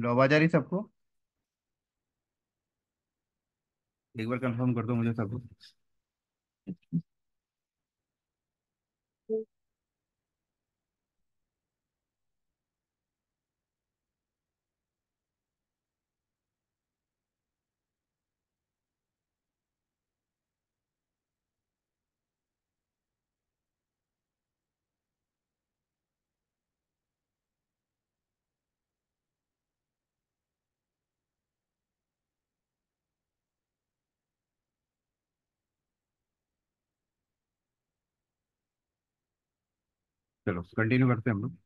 चलो आवाज आ रही सबको एक बार कंफर्म कर दो मुझे सबको चलो कंटिन्यू करते हैं हम लोग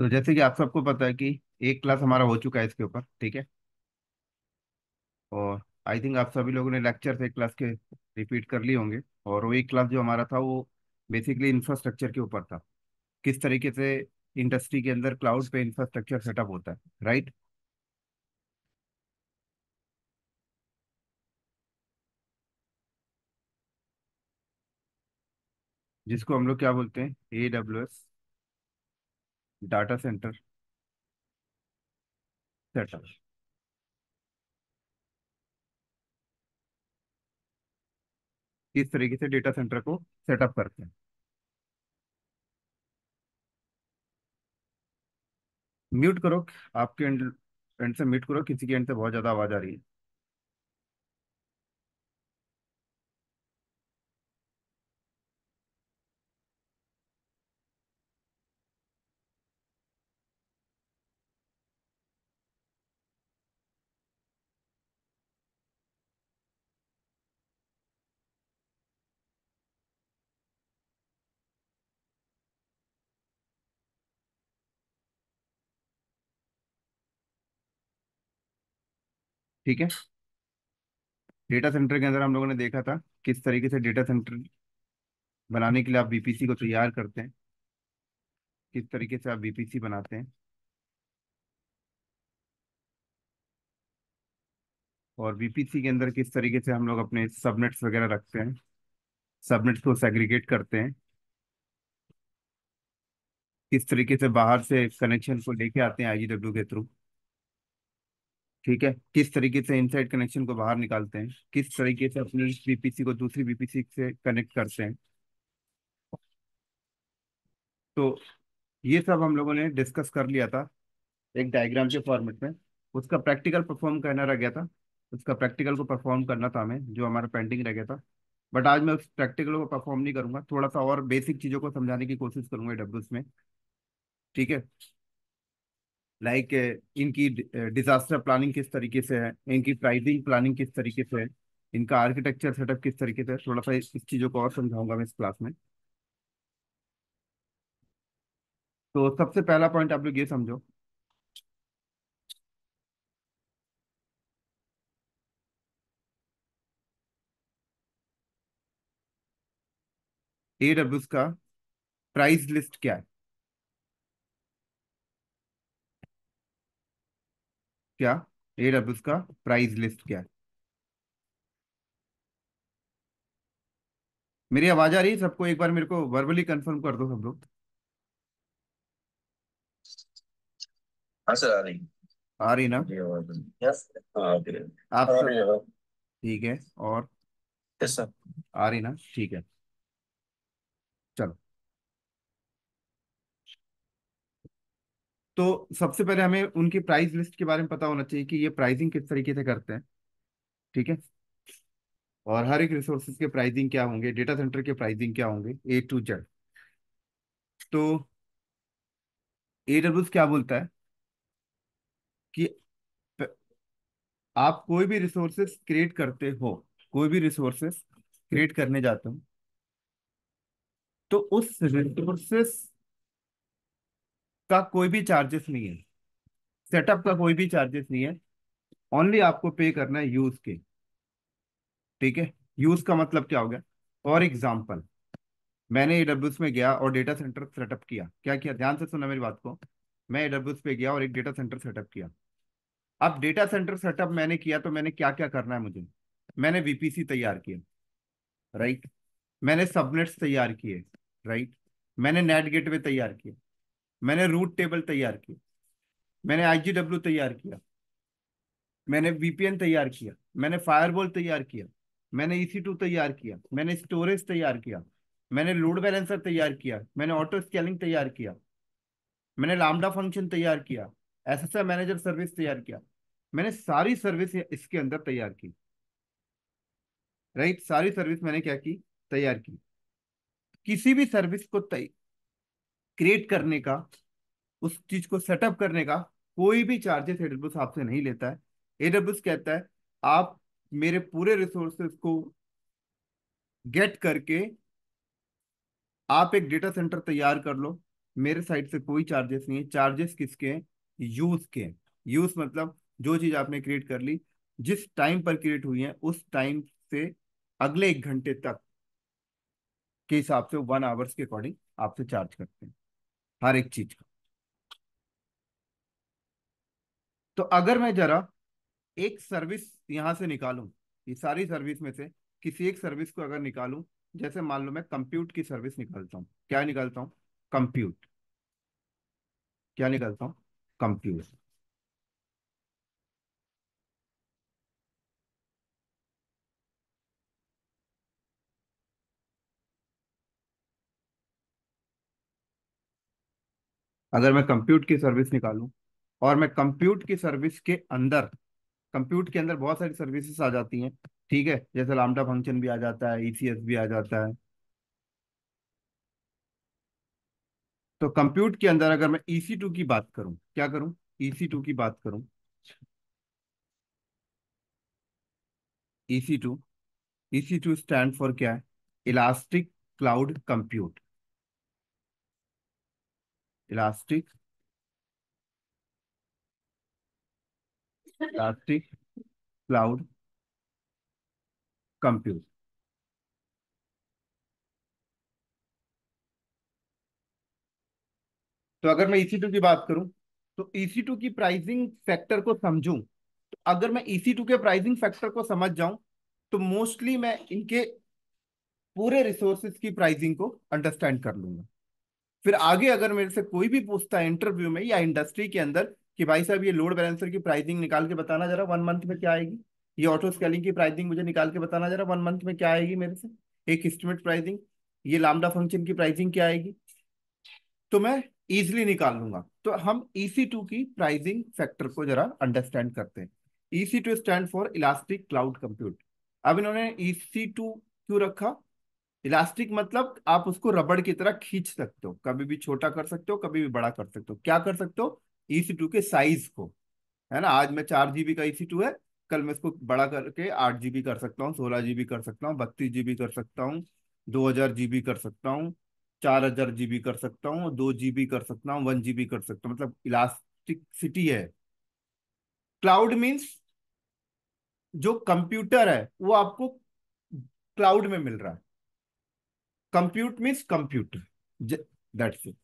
तो जैसे कि आप सबको पता है कि एक क्लास हमारा हो चुका है इसके ऊपर ठीक है और आई थिंक आप सभी लोगों ने लेक्चर से क्लास के रिपीट कर लिए होंगे और वो एक क्लास जो हमारा था वो बेसिकली इंफ्रास्ट्रक्चर के ऊपर था किस तरीके से इंडस्ट्री के अंदर क्लाउड पे इंफ्रास्ट्रक्चर सेटअप होता है राइट जिसको हम लोग क्या बोलते हैं A W S data centre setup इस तरीके से डेटा सेंटर को सेटअप करते हैं म्यूट करो आपके एंड एंड से म्यूट करो किसी के एंड से बहुत ज़्यादा आवाज़ आ रही है ठीक है डेटा सेंटर के अंदर हम लोगों ने देखा था किस तरीके से डेटा सेंटर बनाने के लिए आप बीपीसी को तैयार करते हैं किस तरीके से आप बीपीसी बनाते हैं और बीपीसी के अंदर किस तरीके से हम लोग अपने सबनेट्स वगैरह रखते हैं सबनेट्स को सेग्रीगेट करते हैं किस तरीके से बाहर से कनेक्शन को लेके आते हैं आईजीडब्ल्यू के थ्रू ठीक है किस तरीके से इनसाइड कनेक्शन को बाहर निकालते हैं किस तरीके से अपने बीपीसी को दूसरी बीपीसी से कनेक्ट करते हैं तो ये सब हम लोगों ने डिस्कस कर लिया था एक डायग्राम के फॉर्मेट में उसका प्रैक्टिकल परफॉर्म करना रह गया था उसका प्रैक्टिकल को परफॉर्म करना था हमें जो हमारा पेंडिंग रह गया था बट आज मैं उस प्रैक्टिकल को परफॉर्म नहीं करूंगा थोड़ा सा और बेसिक चीज़ों को समझाने की कोशिश करूंगा डब्ल्यूस में ठीक है लाइक uh, इनकी डिजास्टर uh, प्लानिंग किस तरीके से है इनकी प्राइजिंग प्लानिंग किस तरीके से है इनका आर्किटेक्चर सेटअप किस तरीके से थोड़ा सा इस चीज़ों को और समझाऊंगा मैं इस क्लास में तो सबसे पहला पॉइंट आप लोग ये समझो ए का प्राइस लिस्ट क्या है क्या ए डब्ल्यू का प्राइस लिस्ट क्या है मेरी आवाज आ रही है सबको एक बार मेरे को वर्बली कंफर्म कर दो सब लोग हाँ आ रही ना यस आप सब ठीक है और यस सर आ रही ना ठीक है चलो तो सबसे पहले हमें उनकी प्राइस लिस्ट के बारे में पता होना चाहिए कि ये प्राइसिंग किस तरीके से करते हैं ठीक है और हर एक रिसोर्सेज के प्राइसिंग क्या होंगे डेटा सेंटर के प्राइसिंग क्या होंगे ए टू जेड तो ए डब्ल्यू क्या बोलता है कि आप कोई भी रिसोर्सेस क्रिएट करते हो कोई भी रिसोर्सेस क्रिएट करने जाते हो तो उस रिसोर्सेस हम्म। का कोई भी चार्जेस नहीं है सेटअप का कोई भी चार्जेस नहीं है ओनली आपको पे करना है यूज के ठीक है यूज का मतलब क्या हो गया फॉर एग्जाम्पल मैंने एडब्ल्यूस में गया और डेटा सेंटर सेटअप किया क्या किया ध्यान से सुना मेरी बात को मैं एडब्ल्यूस पे गया और एक डेटा सेंटर सेटअप किया अब डेटा सेंटर सेटअप मैंने किया तो मैंने क्या क्या करना है मुझे मैंने वीपीसी तैयार किया राइट मैंने सबनेट्स तैयार किए राइट मैंने नेट गेटवे तैयार किया मैंने रूट टेबल तैयार किया मैंने आई तैयार किया मैंने वीपीएन तैयार किया मैंने फायरबॉल तैयार किया मैंने ईसी टू तैयार किया मैंने स्टोरेज तैयार किया मैंने लोड बैलेंसर तैयार किया मैंने ऑटो स्केलिंग तैयार किया मैंने लामडा फंक्शन तैयार किया एस मैनेजर सर्विस तैयार किया मैंने सारी सर्विस इसके अंदर तैयार की राइट सारी सर्विस मैंने क्या की तैयार की किसी भी सर्विस को तय क्रिएट करने का उस चीज को सेटअप करने का कोई भी चार्जेस एडब्ल्यूस आपसे नहीं लेता है एडब्ल्यूस कहता है आप मेरे पूरे रिसोर्सेस को गेट करके आप एक डेटा सेंटर तैयार कर लो मेरे साइड से कोई चार्जेस नहीं है चार्जेस किसके हैं यूज के यूज मतलब जो चीज आपने क्रिएट कर ली जिस टाइम पर क्रिएट हुई है उस टाइम से अगले एक घंटे तक के हिसाब से वन आवर्स के अकॉर्डिंग आपसे चार्ज करते हैं हर एक चीज का तो अगर मैं जरा एक सर्विस यहां से निकालूं ये सारी सर्विस में से किसी एक सर्विस को अगर निकालूं जैसे मान लो मैं कंप्यूट की सर्विस निकालता हूं क्या निकालता हूं कंप्यूट क्या निकालता हूं कंप्यूट अगर मैं कंप्यूट की सर्विस निकालूं और मैं कंप्यूट की सर्विस के अंदर कंप्यूट के अंदर बहुत सारी सर्विसेस आ जाती हैं ठीक है जैसे लामडा फंक्शन भी आ जाता है ईसीएस e भी आ जाता है तो कंप्यूट के अंदर अगर मैं ईसी e टू की बात करूं क्या करूं ईसी e टू की बात करूं EC two EC two stand for क्या है elastic cloud compute elastic elastic cloud compute तो अगर मैं ईसी e टू की बात करूं तो ईसी e टू की प्राइसिंग फैक्टर को समझूं तो अगर मैं ईसी e टू के प्राइसिंग फैक्टर को समझ जाऊं तो मोस्टली मैं इनके पूरे रिसोर्सेज की प्राइसिंग को अंडरस्टैंड कर लूंगा फिर आगे अगर मेरे से कोई भी पूछता है इंटरव्यू में या इंडस्ट्री के अंदर कि भाई साहब ये लोड बैलेंसर की प्राइसिंग निकाल के बताना जरा वन मंथ में क्या आएगी ये ऑटो स्केलिंग की प्राइसिंग मुझे निकाल के बताना जरा वन मंथ में क्या आएगी मेरे से एक एस्टिमेट प्राइसिंग ये लामडा फंक्शन की प्राइसिंग क्या आएगी तो मैं इजिली निकाल लूंगा तो हम ई टू की प्राइजिंग फैक्टर को जरा अंडरस्टैंड करते हैं E two stand for elastic cloud compute अब इन्होंने ई टू क्यों रखा इलास्टिक मतलब आप उसको रबड़ की तरह खींच सकते हो कभी भी छोटा कर सकते हो कभी भी बड़ा कर सकते हो क्या कर सकते हो ईसी e टू के साइज को है ना आज मैं चार जीबी का ईसी e टू है कल मैं इसको बड़ा करके आठ जीबी कर सकता हूँ सोलह जीबी कर सकता हूँ बत्तीस जीबी कर सकता हूँ दो हजार जीबी कर सकता हूँ चार हजार जीबी कर सकता हूँ दो जीबी कर सकता हूँ वन जीबी कर सकता हूँ मतलब इलास्टिक सिटी है क्लाउड मीन्स जो कंप्यूटर है वो आपको क्लाउड में मिल रहा है compute means computer that's it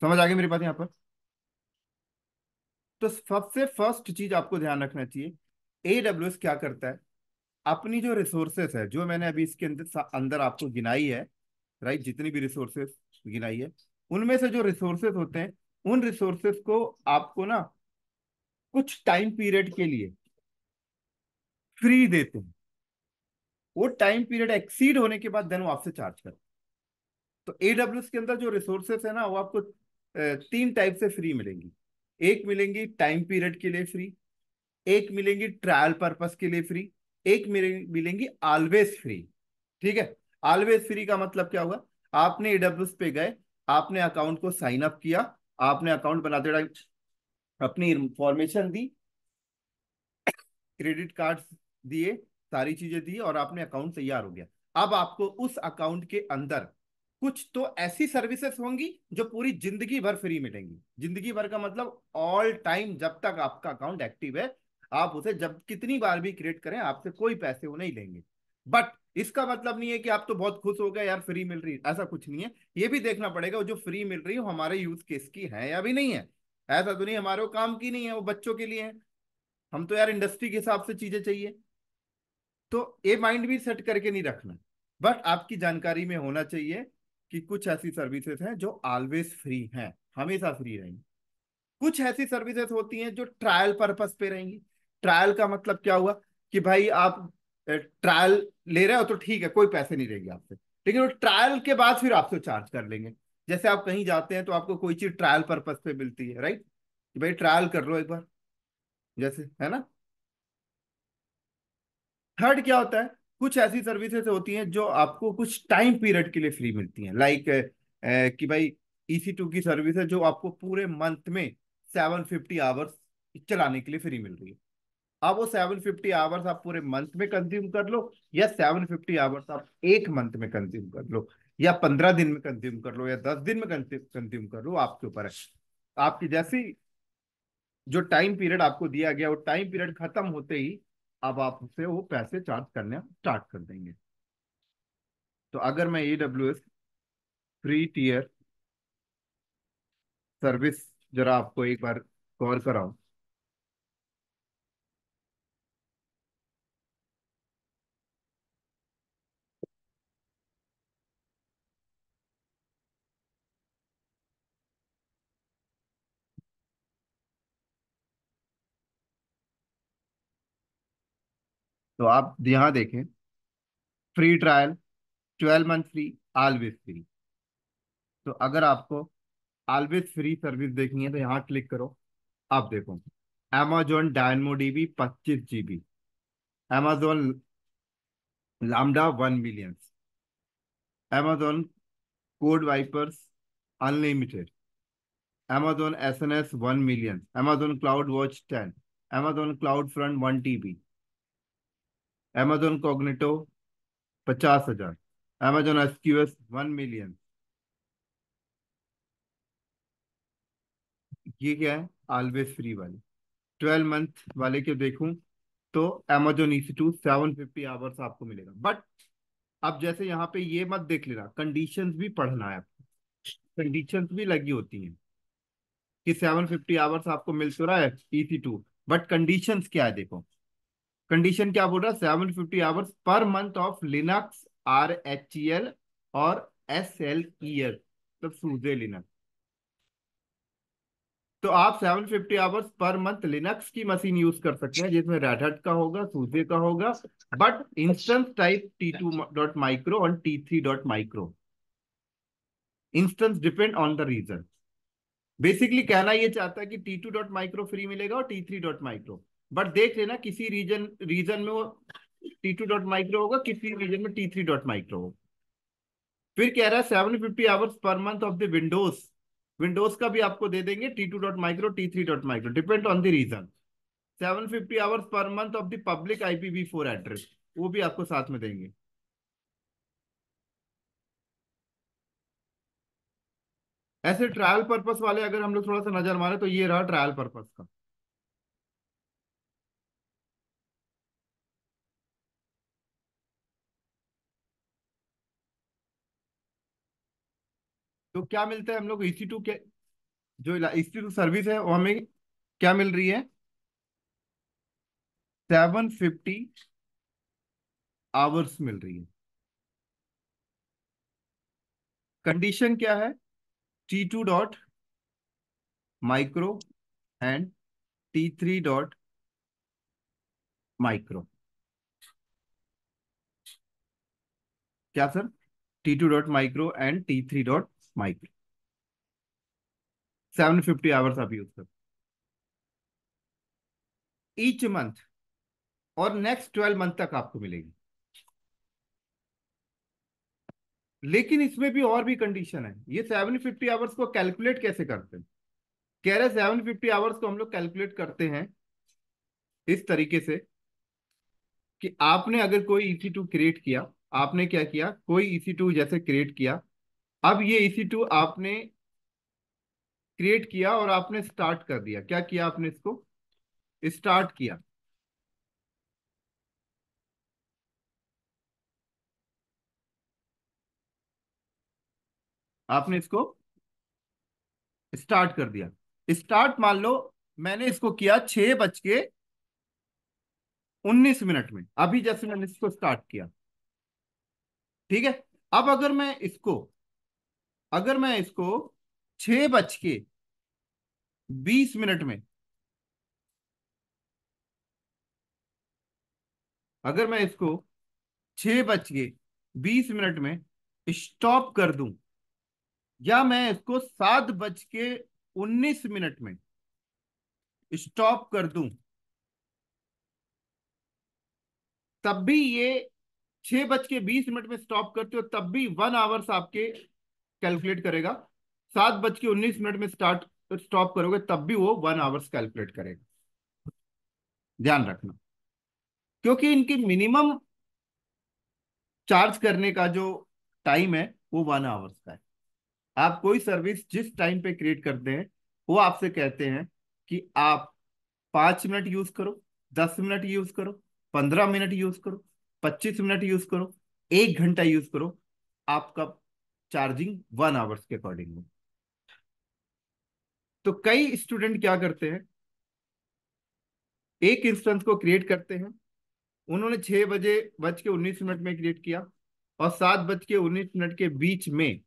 समझ आ गई मेरी बात यहां पर तो सबसे फर्स्ट चीज आपको ध्यान रखना चाहिए ए डब्ल्यू एस क्या करता है अपनी जो रिसोर्सेस है जो मैंने अभी इसके अंदर अंदर आपको गिनाई है राइट जितनी भी रिसोर्सेस गिनाई है उनमें से जो रिसोर्सेस होते हैं उन रिसोर्सेस को आपको ना कुछ टाइम पीरियड के लिए फ्री देते हैं वो टाइम पीरियड एक्सीड होने के बाद देन वो आपसे चार्ज करो तो एडब्ल्यू के अंदर जो रिसोर्सेस है ना वो आपको तीन टाइप से फ्री मिलेंगी एक मिलेंगी टाइम पीरियड के लिए फ्री एक मिलेंगी ट्रायल पर्पस के लिए फ्री एक मिलेंगी ऑलवेज फ्री ठीक है ऑलवेज फ्री का मतलब क्या हुआ आपने एडब्ल्यू पे गए आपने अकाउंट को साइन अप किया आपने अकाउंट बनाते अपनी इंफॉर्मेशन दी क्रेडिट कार्ड दिए सारी चीजें दी और आपने अकाउंट तैयार हो गया अब आपको उस अकाउंट के अंदर कुछ तो ऐसी सर्विसेस होंगी जो पूरी जिंदगी भर फ्री मिलेंगी जिंदगी भर का मतलब ऑल टाइम जब तक आपका अकाउंट एक्टिव है आप उसे जब कितनी बार भी क्रिएट करें आपसे कोई पैसे वो नहीं लेंगे बट इसका मतलब नहीं है कि आप तो बहुत खुश हो गए यार फ्री मिल रही ऐसा कुछ नहीं है ये भी देखना पड़ेगा जो फ्री मिल रही है हमारे यूज केस की है या भी नहीं है ऐसा तो नहीं हमारे वो काम की नहीं है वो बच्चों के लिए है हम तो यार इंडस्ट्री के हिसाब से चीजें चाहिए तो ये माइंड भी सेट करके नहीं रखना बट आपकी जानकारी में होना चाहिए कि कुछ ऐसी सर्विसेज हैं जो ऑलवेज फ्री हैं हमेशा फ्री रहेंगी कुछ ऐसी सर्विसेज होती हैं जो ट्रायल पर्पस पे रहेंगी ट्रायल का मतलब क्या हुआ कि भाई आप ट्रायल ले रहे हो तो ठीक है कोई पैसे नहीं रहेगी आपसे लेकिन वो ट्रायल के बाद फिर आपसे चार्ज कर लेंगे जैसे आप कहीं जाते हैं तो आपको कोई चीज ट्रायल पर्पज पे मिलती है राइट कि भाई ट्रायल कर लो एक बार जैसे है ना थर्ड क्या होता है कुछ ऐसी सर्विसेज होती हैं जो आपको कुछ टाइम पीरियड के लिए फ्री मिलती हैं लाइक कि भाई ई टू की सर्विस है जो आपको पूरे मंथ में सेवन फिफ्टी आवर्स चलाने के लिए फ्री मिल रही है आप वो सेवन फिफ्टी आवर्स आप पूरे मंथ में कंज्यूम कर लो या सेवन फिफ्टी आवर्स आप एक मंथ में कंज्यूम कर लो या पंद्रह दिन में कंज्यूम कर लो या दस दिन में कंज्यूम कर लो आपके ऊपर है आपकी जैसी जो टाइम पीरियड आपको दिया गया वो टाइम पीरियड खत्म होते ही अब आपसे वो पैसे चार्ज करने स्टार्ट कर देंगे तो अगर मैं E W S free tier service जरा आपको एक बार गौर कराऊं तो आप यहाँ देखें free trial twelve month free always free तो अगर आपको आलवेज फ्री सर्विस देखनी है तो यहाँ क्लिक करो आप देखो एमेजोन डायनमो डीबी पच्चीस G B Amazon lambda one million Amazon code vipers unlimited Amazon S N S one million Amazon cloud watch ten Amazon cloud front one T B Amazon Cognito पचास हजार Amazon SQS one million ये क्या है always free वाले twelve month वाले के देखूं तो Amazon E two seven fifty hours आपको मिलेगा बट अब जैसे यहाँ पे ये मत देख लेना कंडीशंस भी पढ़ना है आपको कंडीशंस भी लगी होती हैं कि सेवन फिफ्टी आवर्स आपको मिल सो तो रहा है E C two but conditions क्या है देखो कंडीशन क्या बोल रहा है seven fifty hours per month of Linux R H E L और एस एल ई एल मतलब सूजे लिनक्स तो आप 750 आवर्स पर मंथ लिनक्स की मशीन यूज कर सकते हैं जिसमें रेड हट का होगा सूजे का होगा but instance type T two dot micro और T three dot micro instance depend on the region basically कहना यह चाहता है कि T two dot micro free मिलेगा और T three dot micro but देख लेना किसी रीजन रीजन में वो टी टू डॉट माइक्रो होगा किसी रीजन में टी थ्री डॉट माइक्रो होगा फिर कह रहा है seven fifty hours per month of the Windows Windows का भी आपको दे देंगे T two dot micro T three dot micro depend on the region seven fifty hours per month of the public IPv four address वो भी आपको साथ में देंगे ऐसे ट्रायल पर्पस वाले अगर हम लोग थोड़ा सा नजर मारे तो ये रहा ट्रायल पर्पस का तो क्या मिलता है हम लोग इसी टू के जो इसी टू सर्विस है वो हमें क्या मिल रही है सेवन फिफ्टी आवर्स मिल रही है कंडीशन क्या है T two dot micro and T three dot micro क्या sir T two dot micro and T three dot mic seven fifty hours आप यूज करो ईच मंथ और नेक्स्ट ट्वेल्व मंथ तक आपको मिलेगी लेकिन इसमें भी और भी कंडीशन है ये सेवन फिफ्टी आवर्स को कैलकुलेट कैसे करते हैं कह रहे सेवन फिफ्टी आवर्स को हम लोग कैलकुलेट करते हैं इस तरीके से कि आपने अगर कोई ई टू क्रिएट किया आपने क्या किया कोई ई टू जैसे क्रिएट किया अब ये इसी टू आपने क्रिएट किया और आपने स्टार्ट कर दिया क्या किया आपने इसको स्टार्ट किया आपने इसको स्टार्ट कर दिया स्टार्ट मान लो मैंने इसको किया छह बज के उन्नीस मिनट में अभी जैसे मैंने इसको स्टार्ट किया ठीक है अब अगर मैं इसको अगर मैं इसको छ बज के बीस मिनट में अगर मैं इसको छ बज के बीस मिनट में स्टॉप कर दूं या मैं इसको सात बज के उन्नीस मिनट में स्टॉप कर दूं तब भी ये छह बज के बीस मिनट में स्टॉप करते हो तब भी वन आवर्स आपके कैलकुलेट करेगा सात बज के उन्नीस मिनट में स्टार्ट स्टॉप करोगे तब भी वो वन आवर्स कैलकुलेट करेगा ध्यान रखना क्योंकि इनकी मिनिमम चार्ज करने का जो टाइम है वो वन आवर्स का है आप कोई सर्विस जिस टाइम पे क्रिएट करते हैं वो आपसे कहते हैं कि आप पांच मिनट यूज करो दस मिनट यूज करो पंद्रह मिनट यूज करो पच्चीस मिनट यूज करो एक घंटा यूज करो आपका चार्जिंग वन आवर्स के अकॉर्डिंग में तो कई स्टूडेंट क्या करते हैं एक इंस्टेंस को क्रिएट करते हैं उन्होंने छह बजे बज के उन्नीस मिनट में क्रिएट किया और सात बज के उन्नीस मिनट के बीच में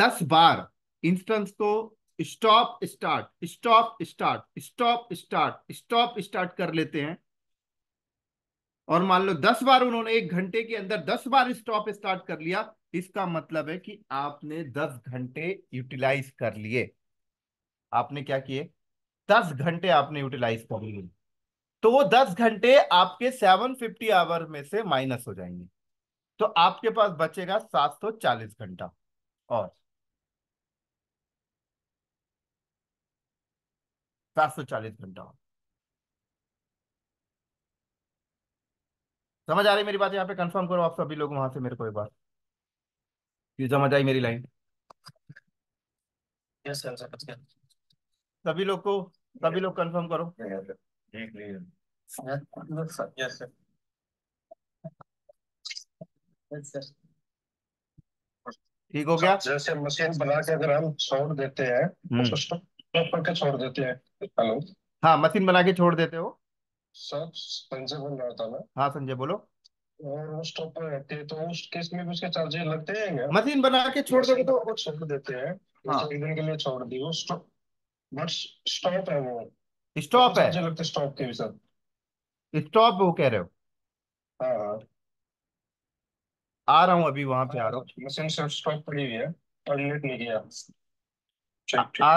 दस बार इंस्टेंस को stop start stop start stop start stop start कर लेते हैं और मान लो दस बार उन्होंने एक घंटे के अंदर दस बार स्टॉप स्टार्ट कर लिया इसका मतलब है कि आपने दस घंटे यूटिलाइज कर लिए आपने क्या किए दस घंटे आपने यूटिलाइज कर लिए तो वो दस घंटे आपके सेवन फिफ्टी आवर में से माइनस हो जाएंगे तो आपके पास बचेगा सात सौ चालीस घंटा और सात सौ चालीस घंटा और समझ आ रही मेरी बात यहाँ पे कंफर्म करो आप सभी लोग वहां से मेरे को एक बार यू समझ आई मेरी लाइन यस सर yes, सभी लोग को सभी लोग कंफर्म करो यस सर ठीक हो गया जैसे मशीन बना के अगर हम छोड़ देते हैं हम्म। उसको करके छोड़ देते हैं हेलो हाँ मशीन बना के छोड़ देते हो सर संजय बोल रहा था मैं हाँ संजय बोलो रहते हैं तो मशीन बना के छोड़ दोगे तो कुछ छोड़ देते हैं हाँ। दिन के लिए छोड़ दी वो बट स्टॉप है वो स्टॉप है स्टॉप के भी साथ स्टॉप वो कह रहे हो हाँ, हाँ। आ रहा हूँ अभी वहां पे आ रहा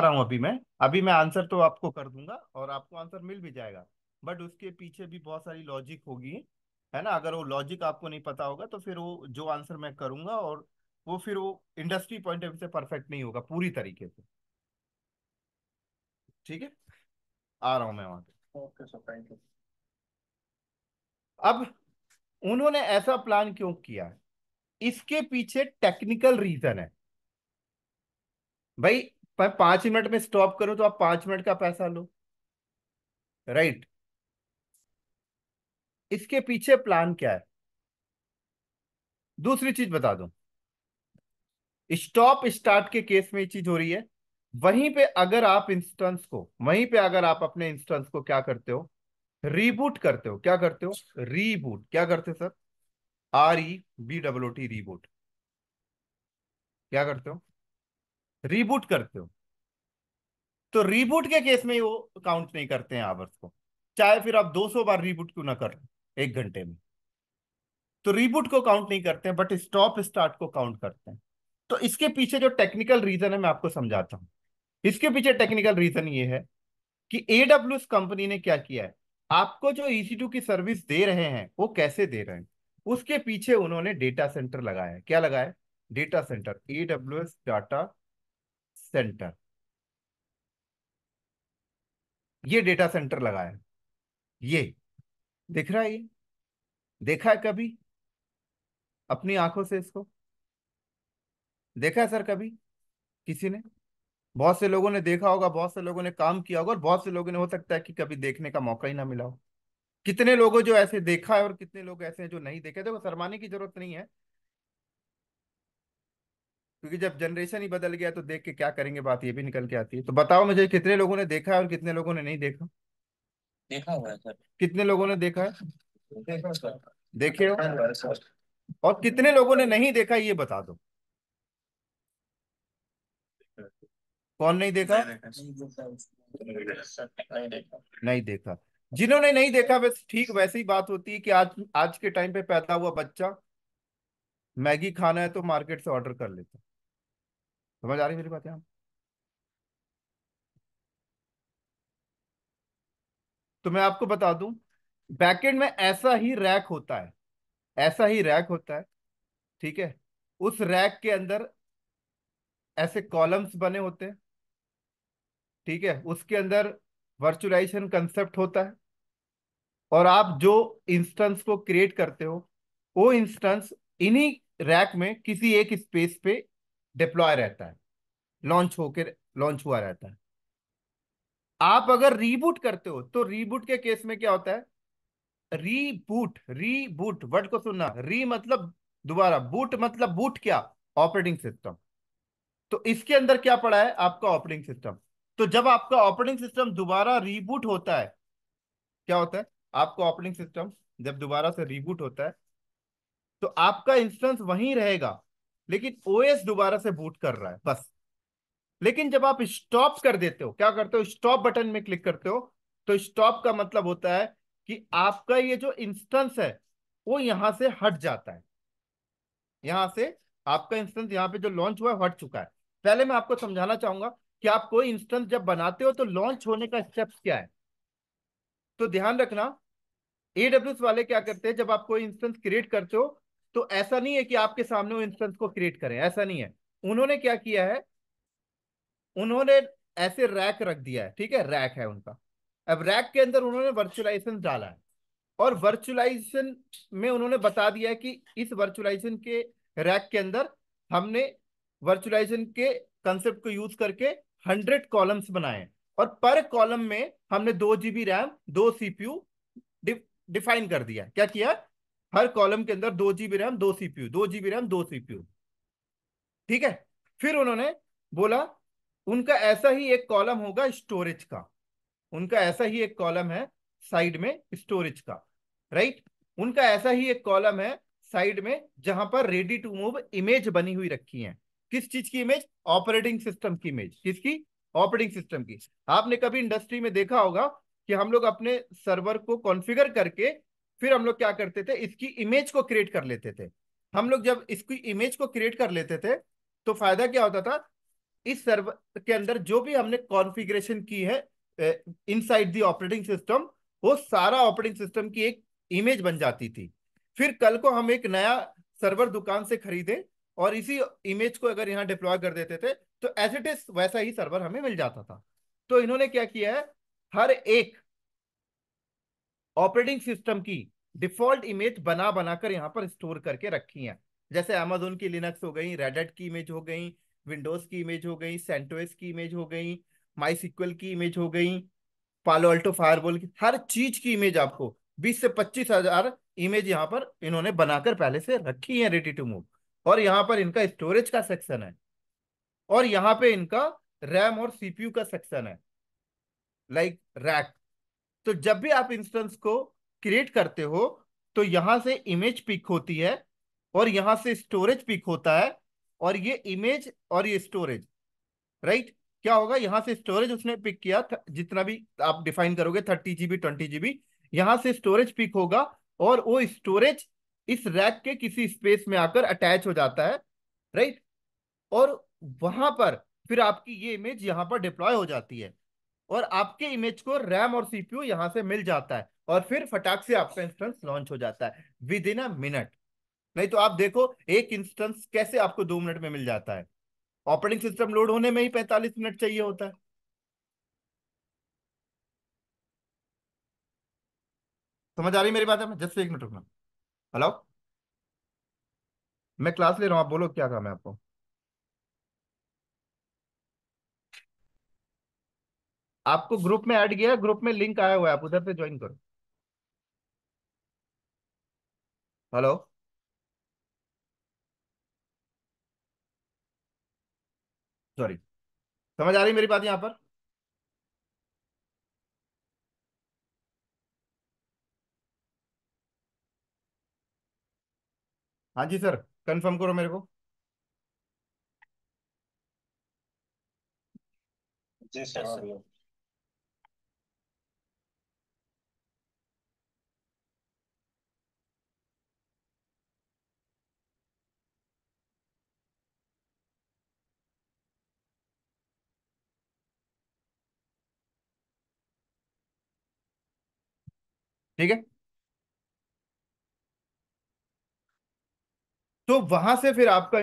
हूँ अभी मैं अभी मैं आंसर तो आपको कर दूंगा और आपको आंसर मिल भी जाएगा बट उसके पीछे भी बहुत सारी लॉजिक होगी है ना अगर वो लॉजिक आपको नहीं पता होगा तो फिर वो जो आंसर मैं करूंगा और वो फिर वो इंडस्ट्री पॉइंट ऑफ व्यू से परफेक्ट नहीं होगा पूरी तरीके से ठीक है आ रहा हूं मैं वहां पे ओके सर थैंक यू अब उन्होंने ऐसा प्लान क्यों किया है इसके पीछे टेक्निकल रीजन है भाई पांच मिनट में स्टॉप करो तो आप पांच मिनट का पैसा लो राइट right. इसके पीछे प्लान क्या है दूसरी चीज बता दू स्टॉप स्टार्ट के केस में ये चीज हो रही है वहीं पे अगर आप इंस्टेंस को वहीं पे अगर आप अपने इंस्टेंस को क्या करते हो रीबूट करते हो क्या करते हो रीबूट क्या करते sir R E B W T reboot क्या करते हो e रीबूट करते हो तो रीबूट के केस में वो काउंट नहीं करते हैं आवर्स को चाहे फिर आप 200 बार रीबूट क्यों ना कर रहे एक घंटे में तो रीबूट को काउंट नहीं करते हैं बट स्टॉप स्टार्ट को काउंट करते हैं तो इसके पीछे जो टेक्निकल रीजन है मैं आपको समझाता हूं इसके पीछे टेक्निकल रीजन ये है कि एडब्ल्यू कंपनी ने क्या किया है आपको जो ई e की सर्विस दे रहे हैं वो कैसे दे रहे हैं उसके पीछे उन्होंने डेटा सेंटर लगाया है क्या लगाया data centre A W data centre ये डेटा सेंटर लगाया ये दिख रहा है ये देखा है कभी अपनी आंखों से इसको देखा है सर कभी किसी ने बहुत से लोगों ने देखा होगा बहुत से लोगों ने काम किया होगा और बहुत से लोगों ने हो सकता है कि कभी देखने का मौका ही ना मिला हो कितने लोगों जो ऐसे देखा है और कितने लोग ऐसे हैं जो नहीं देखे देखो शरमाने की जरूरत नहीं है क्योंकि जब जनरेशन ही बदल गया तो देख के क्या करेंगे बात ये भी निकल के आती है तो बताओ मुझे कितने लोगों ने देखा है और कितने लोगों ने नहीं देखा देखा हुआ है सर कितने लोगों ने देखा है देखा सर देखे हो और कितने लोगों ने नहीं देखा ये बता दो कौन नहीं देखा नहीं देखा जिन्होंने नहीं देखा वैसे ठीक वैसे ही बात होती है कि आज आज के टाइम पे पैदा हुआ बच्चा मैगी खाना है तो मार्केट से ऑर्डर कर लेता समझ आ रही मेरी बात यहाँ तो मैं आपको बता दूं बैकेंड में ऐसा ही रैक होता है ऐसा ही रैक होता है ठीक है उस रैक के अंदर ऐसे कॉलम्स बने होते हैं ठीक है उसके अंदर वर्चुअलाइजेशन कंसेप्ट होता है और आप जो इंस्टेंस को क्रिएट करते हो वो इंस्टेंस इन्हीं रैक में किसी एक स्पेस पे डिप्लॉय रहता है लॉन्च होकर लॉन्च हुआ रहता है आप अगर रीबूट करते हो तो रीबूट के केस में क्या होता है रीबूट रीबूट वर्ड को सुनना री मतलब दोबारा बूट मतलब बूट क्या ऑपरेटिंग सिस्टम तो इसके अंदर क्या पड़ा है आपका ऑपरेटिंग सिस्टम तो जब आपका ऑपरेटिंग सिस्टम दोबारा रीबूट होता है क्या होता है आपका ऑपरेटिंग सिस्टम जब दोबारा से रीबूट होता है तो आपका इंस्टेंस वहीं रहेगा लेकिन ओएस दोबारा से बूट कर रहा है बस लेकिन जब आप स्टॉप कर देते हो क्या करते हो स्टॉप बटन में क्लिक करते हो तो स्टॉप का मतलब होता है कि आपका ये जो इंस्टेंस है वो यहां से हट जाता है यहां से आपका इंस्टेंस यहाँ पे जो लॉन्च हुआ है हट चुका है पहले मैं आपको समझाना चाहूंगा कि आप कोई इंस्टेंस जब बनाते हो तो लॉन्च होने का स्टेप क्या है तो ध्यान रखना एडब्ल्यू वाले क्या करते हैं जब आप कोई इंस्टेंस क्रिएट करते हो तो ऐसा नहीं है कि आपके सामने वो इंस्टेंस को क्रिएट करें ऐसा नहीं है उन्होंने क्या किया है उन्होंने ऐसे रैक रख दिया है ठीक है रैक है उनका अब रैक के अंदर उन्होंने वर्चुअलाइजेशन डाला है और वर्चुअलाइजेशन में उन्होंने बता दिया है कि इस वर्चुअलाइजेशन के रैक के अंदर हमने वर्चुअलाइजेशन के कंसेप्ट को यूज करके हंड्रेड कॉलम्स बनाए और पर कॉलम में हमने दो जीबी रैम दो सीपीयू डिफाइन कर दिया क्या किया हर कॉलम के अंदर दो जीबी रैम दो सीपीयू दो जीबी रैम दो सीपीयू ठीक है फिर उन्होंने बोला उनका ऐसा ही एक कॉलम होगा स्टोरेज का उनका ऐसा ही एक कॉलम है साइड में स्टोरेज का राइट उनका ऐसा ही एक कॉलम है साइड में जहां पर रेडी टू मूव इमेज बनी हुई रखी है किस चीज की इमेज ऑपरेटिंग सिस्टम की इमेज किसकी ऑपरेटिंग सिस्टम की आपने कभी इंडस्ट्री में देखा होगा कि हम लोग अपने सर्वर को कॉन्फ़िगर करके फिर हम लोग क्या करते थे इसकी इमेज को क्रिएट कर लेते थे हम लोग जब इसकी इमेज को क्रिएट कर लेते थे तो फायदा क्या होता था इस सर्वर के अंदर जो भी हमने कॉन्फ़िगरेशन की है इनसाइड द ऑपरेटिंग सिस्टम वो सारा ऑपरेटिंग सिस्टम की एक इमेज बन जाती थी फिर कल को हम एक नया सर्वर दुकान से खरीदे और इसी इमेज को अगर यहाँ डिप्लॉय कर देते थे तो एज इट इज वैसा ही सर्वर हमें मिल जाता था तो इन्होंने क्या किया है हर एक ऑपरेटिंग सिस्टम की डिफॉल्ट इमेज बना बनाकर यहाँ पर स्टोर करके रखी है जैसे अमेजोन की लिनक्स हो गई रेडेट की इमेज हो गई विंडोज की इमेज हो गई सेंटोस की इमेज हो गई माई सिक्वल की इमेज हो गई पालो अल्टो फायरबोल की हर चीज की इमेज आपको बीस से पच्चीस हजार इमेज यहाँ पर इन्होंने बनाकर पहले से रखी है रेडी टू मूव और यहाँ पर इनका स्टोरेज का सेक्शन है और यहाँ पे इनका रैम और सीपीयू का सेक्शन है लाइक रैक तो जब भी आप इंस्टेंस को क्रिएट करते हो तो यहाँ से इमेज पिक होती है और यहाँ से स्टोरेज पिक होता है और ये इमेज और ये स्टोरेज राइट क्या होगा यहां से स्टोरेज उसने पिक किया जितना भी आप डिफाइन करोगे थर्टी जीबी ट्वेंटी जीबी यहां से स्टोरेज पिक होगा और वो स्टोरेज इस रैक के किसी स्पेस में आकर अटैच हो जाता है राइट और वहां पर फिर आपकी ये इमेज यहाँ पर डिप्लॉय हो जाती है और आपके इमेज को रैम और सीपीयू यहां से मिल जाता है और फिर फटाक से आपका इंस्टेंस लॉन्च हो जाता है विद इन अ मिनट नहीं तो आप देखो एक इंस्टेंस कैसे आपको दो मिनट में मिल जाता है ऑपरेटिंग सिस्टम लोड होने में ही पैंतालीस मिनट चाहिए होता है समझ आ रही मेरी बात है जस्ट एक मिनट रुकना हेलो मैं क्लास ले रहा हूं आप बोलो क्या काम है आपको आपको ग्रुप में ऐड किया ग्रुप में लिंक आया हुआ है आप उधर से ज्वाइन करो हेलो सॉरी समझ आ रही मेरी बात यहां पर हाँ जी सर कंफर्म करो मेरे को जी सर ठीक है तो वहां से फिर आपका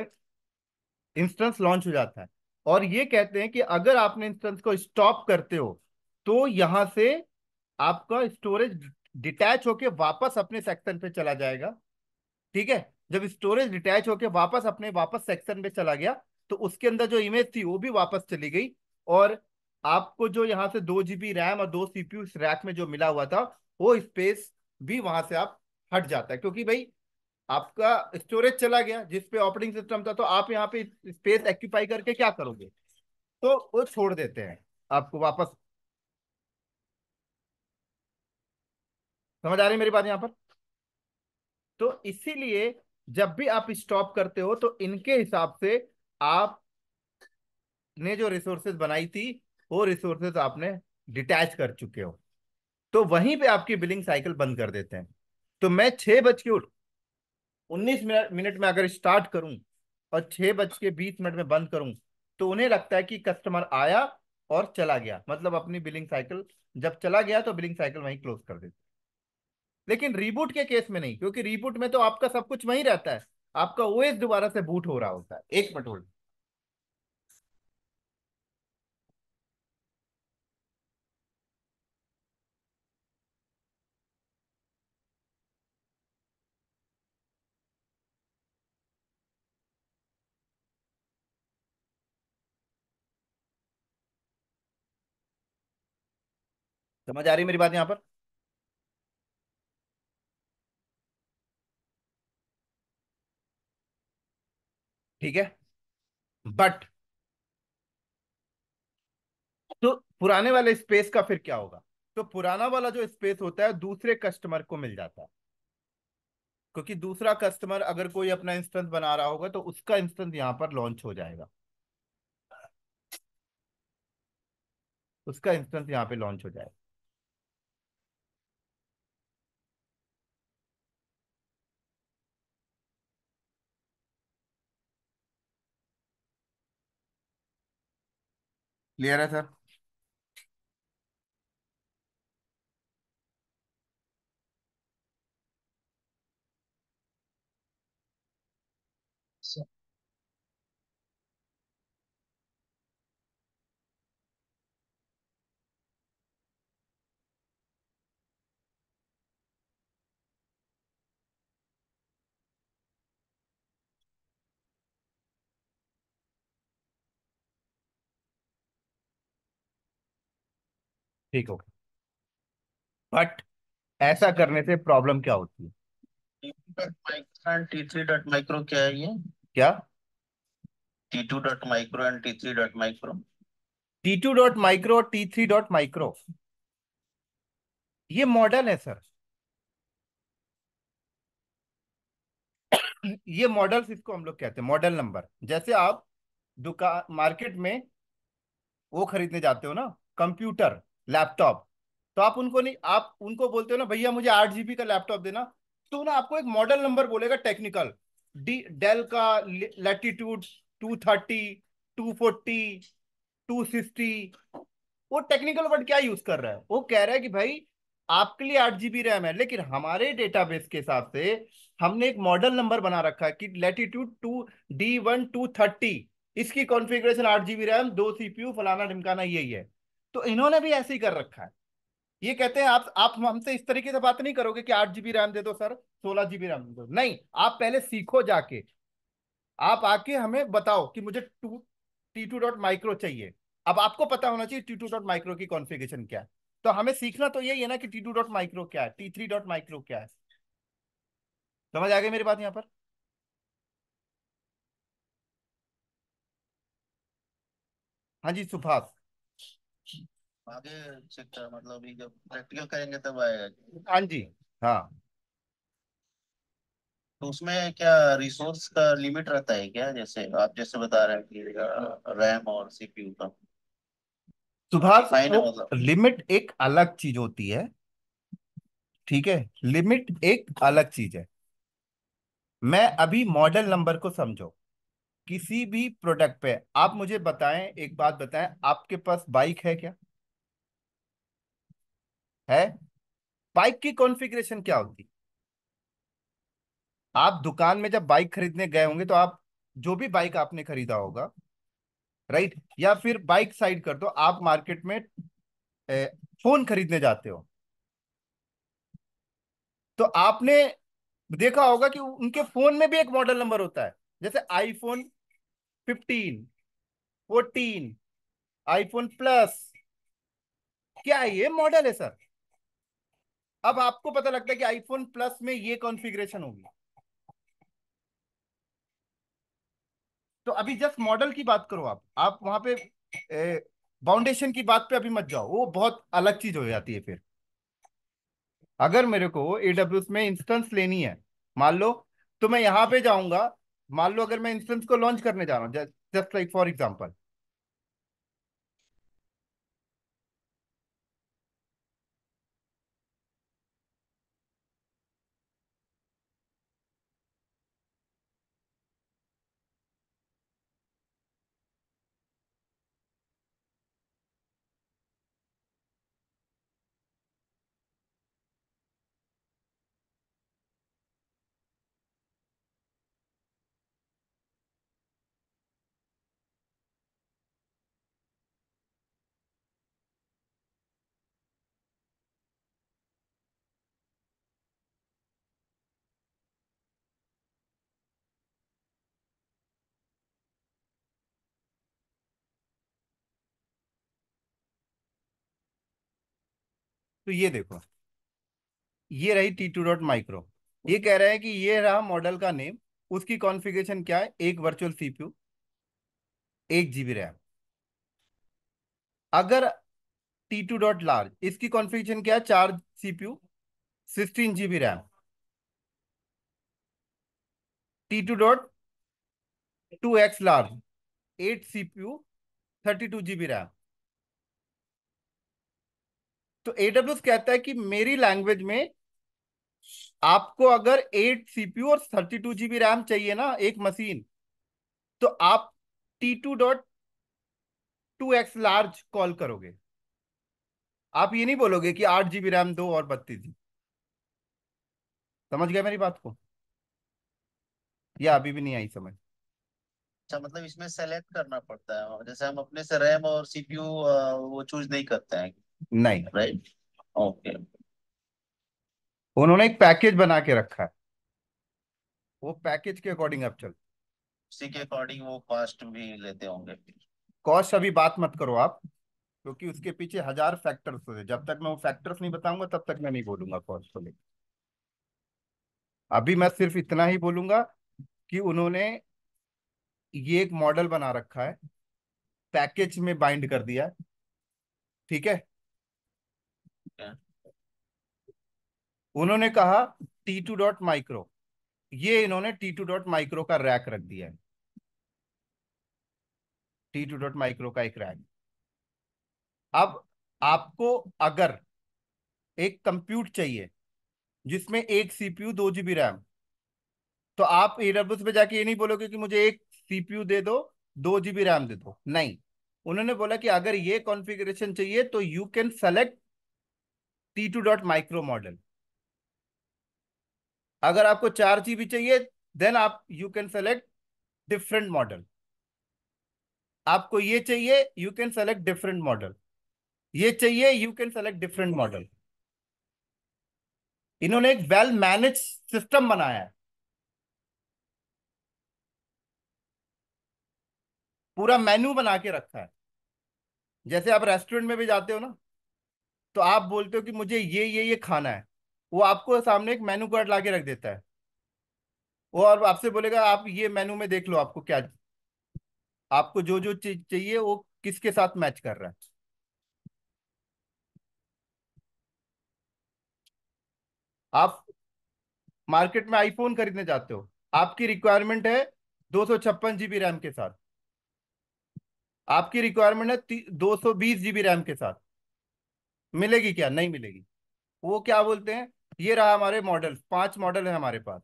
इंस्टेंस लॉन्च हो जाता है और ये कहते हैं कि अगर आपने इंस्टेंस को स्टॉप करते हो तो यहां से आपका स्टोरेज डिटैच होके वापस अपने सेक्शन पे चला जाएगा ठीक है जब स्टोरेज डिटैच होके वापस अपने वापस सेक्शन पे चला गया तो उसके अंदर जो इमेज थी वो भी वापस चली गई और आपको जो यहाँ से दो जीबी रैम और दो सीपीयू रैक में जो मिला हुआ था वो स्पेस भी वहां से आप हट जाता है क्योंकि भाई आपका स्टोरेज चला गया जिसपे ऑपरेटिंग सिस्टम था तो आप यहाँ पे स्पेस एक्यूपाई करके क्या करोगे तो वो छोड़ देते हैं आपको वापस समझ आ रही मेरी बात यहाँ पर तो इसीलिए जब भी आप स्टॉप करते हो तो इनके हिसाब से आप ने जो रिसोर्सेज बनाई थी वो रिसोर्सेज आपने डिटैच कर चुके हो तो वहीं पे आपकी बिलिंग साइकिल बंद कर देते हैं तो मैं छह बज के उन्नीस मिनट में अगर स्टार्ट करूं और छह बज के बीस मिनट में बंद करूं तो उन्हें लगता है कि कस्टमर आया और चला गया मतलब अपनी बिलिंग साइकिल जब चला गया तो बिलिंग साइकिल वहीं क्लोज कर देते लेकिन रीबूट के केस में नहीं क्योंकि रीबूट में तो आपका सब कुछ वहीं रहता है आपका ओएस दोबारा से बूट हो रहा होता है एक मिनट होल्ड समझ आ रही है मेरी बात यहाँ पर ठीक है बट तो पुराने वाले स्पेस का फिर क्या होगा तो पुराना वाला जो स्पेस होता है दूसरे कस्टमर को मिल जाता है क्योंकि दूसरा कस्टमर अगर कोई अपना इंस्टेंस बना रहा होगा तो उसका इंस्टेंस यहां पर लॉन्च हो जाएगा उसका इंस्टेंस यहां पे लॉन्च हो जाएगा क्लियर है सर ठीक हो बट ऐसा करने से प्रॉब्लम क्या होती है टी टू डॉट माइक्रो और टी थ्री डॉट माइक्रो ये मॉडल है सर ये मॉडल्स इसको हम लोग कहते हैं मॉडल नंबर जैसे आप दुकान मार्केट में वो खरीदने जाते हो ना कंप्यूटर लैपटॉप तो आप उनको नहीं आप उनको बोलते हो ना भैया मुझे आठ जीबी का लैपटॉप देना तो ना आपको एक मॉडल नंबर बोलेगा टेक्निकल डी डेल का latitude two thirty two forty two sixty वो टेक्निकल वर्ड क्या यूज कर रहा है वो कह रहा है कि भाई आपके लिए आठ जीबी रैम है लेकिन हमारे डेटाबेस के हिसाब से हमने एक मॉडल नंबर बना रखा है कि latitude two D one two thirty इसकी कॉन्फ़िगरेशन आठ जीबी रैम दो सीपीयू फलाना ढिमकाना यही है तो इन्होंने भी ऐसे ही कर रखा है ये कहते हैं आप आप हमसे इस तरीके से बात नहीं करोगे कि आठ जीबी रैम दे दो सर सोलह जीबी रैम दे दो नहीं आप पहले सीखो जाके आप आके हमें बताओ कि मुझे two T two dot micro चाहिए अब आपको पता होना चाहिए टी टू डॉट माइक्रो की कॉन्फ़िगरेशन क्या है तो हमें सीखना तो यही है ना कि टी टू डॉट माइक्रो क्या है टी थ्री डॉट माइक्रो क्या है समझ आ गई मेरी बात यहाँ पर हाँ जी सुभाष आगे शिक्षा मतलब जब प्रैक्टिकल करेंगे तब आएगा हाँ जी हाँ तो उसमें क्या रिसोर्स का लिमिट रहता है क्या जैसे आप जैसे बता रहे हैं कि रैम और सीपीयू का सुभाष तो लिमिट मतलब। एक अलग चीज होती है ठीक है लिमिट एक अलग चीज है मैं अभी मॉडल नंबर को समझो किसी भी प्रोडक्ट पे आप मुझे बताएं एक बात बताएं आपके पास बाइक है क्या है बाइक की कॉन्फ़िगरेशन क्या होती आप दुकान में जब बाइक खरीदने गए होंगे तो आप जो भी बाइक आपने खरीदा होगा राइट या फिर बाइक साइड कर दो आप मार्केट में ए, फोन खरीदने जाते हो तो आपने देखा होगा कि उनके फोन में भी एक मॉडल नंबर होता है जैसे आईफोन 15, 14, आईफोन प्लस क्या ये मॉडल है सर अब आपको पता लगता है कि आईफोन प्लस में ये कॉन्फ़िगरेशन होगी तो अभी जस्ट मॉडल की बात करो आप आप वहां पे बाउंडेशन की बात पे अभी मत जाओ वो बहुत अलग चीज हो जाती है फिर अगर मेरे को एडब्ल्यू में इंस्टेंस लेनी है मान लो तो मैं यहां पे जाऊंगा मान लो अगर मैं इंस्टेंस को लॉन्च करने जा रहा हूं जस्ट लाइक फॉर एग्जाम्पल तो ये देखो ये रही टी टू डॉट माइक्रो ये कह रहा है कि ये रहा मॉडल का नेम उसकी कॉन्फ़िगरेशन क्या है एक वर्चुअल सीपीयू एक जीबी रैम अगर टी टू डॉट लार्ज इसकी कॉन्फ़िगरेशन क्या है चार CPU sixteen GB RAM T two dot two X large eight CPU thirty two GB RAM तो एडब्ल्यू कहता है कि मेरी लैंग्वेज में आपको अगर एट सीपीयू और थर्टी टू जीबी रैम चाहिए ना एक मशीन तो आप T two dot two X large call करोगे आप ये नहीं बोलोगे कि आठ जीबी रैम दो और बत्तीस जीबी समझ गया मेरी बात को या अभी भी नहीं आई समझ अच्छा मतलब इसमें सेलेक्ट करना पड़ता है जैसे हम अपने से रैम और सीपीयू वो चूज नहीं करते हैं नहीं राइट ओके उन्होंने एक पैकेज बना के रखा है वो पैकेज के अकॉर्डिंग आप चल उसी के अकॉर्डिंग वो कॉस्ट भी लेते होंगे कॉस्ट अभी बात मत करो आप क्योंकि उसके पीछे हजार फैक्टर्स होते जब तक मैं वो फैक्टर्स नहीं बताऊंगा तब तक मैं नहीं बोलूंगा कॉस्ट को लेकर अभी मैं सिर्फ इतना ही बोलूंगा कि उन्होंने ये एक मॉडल बना रखा है पैकेज में बाइंड कर दिया ठीक है सकता है उन्होंने कहा टी टू डॉट माइक्रो ये इन्होंने टी टू डॉट माइक्रो का रैक रख दिया है टी टू डॉट माइक्रो का एक रैक अब आपको अगर एक कंप्यूट चाहिए जिसमें एक सीपीयू दो जीबी रैम तो आप एडब्ल्यूएस पे जाके ये नहीं बोलोगे कि मुझे एक सीपीयू दे दो दो जीबी रैम दे दो नहीं उन्होंने बोला कि अगर ये कॉन्फ़िगरेशन चाहिए तो you can select T two dot micro model अगर आपको चार जीबी चाहिए देन आप you can select different model आपको ये चाहिए you can select different model ये चाहिए you can select different model इन्होंने एक वेल मैनेज सिस्टम बनाया है पूरा मेन्यू बना के रखा है जैसे आप रेस्टोरेंट में भी जाते हो ना तो आप बोलते हो कि मुझे ये ये ये खाना है वो आपको सामने एक मेनू कार्ड ला के रख देता है वो और आपसे बोलेगा आप ये मेनू में देख लो आपको क्या आपको जो जो चीज चाहिए वो किसके साथ मैच कर रहा है आप मार्केट में आईफोन खरीदने जाते हो आपकी रिक्वायरमेंट है दो सौ छप्पन जीबी रैम के साथ आपकी रिक्वायरमेंट है दो सौ बीस जीबी रैम के साथ मिलेगी क्या नहीं मिलेगी वो क्या बोलते हैं ये रहा हमारे मॉडल पांच मॉडल है हमारे पास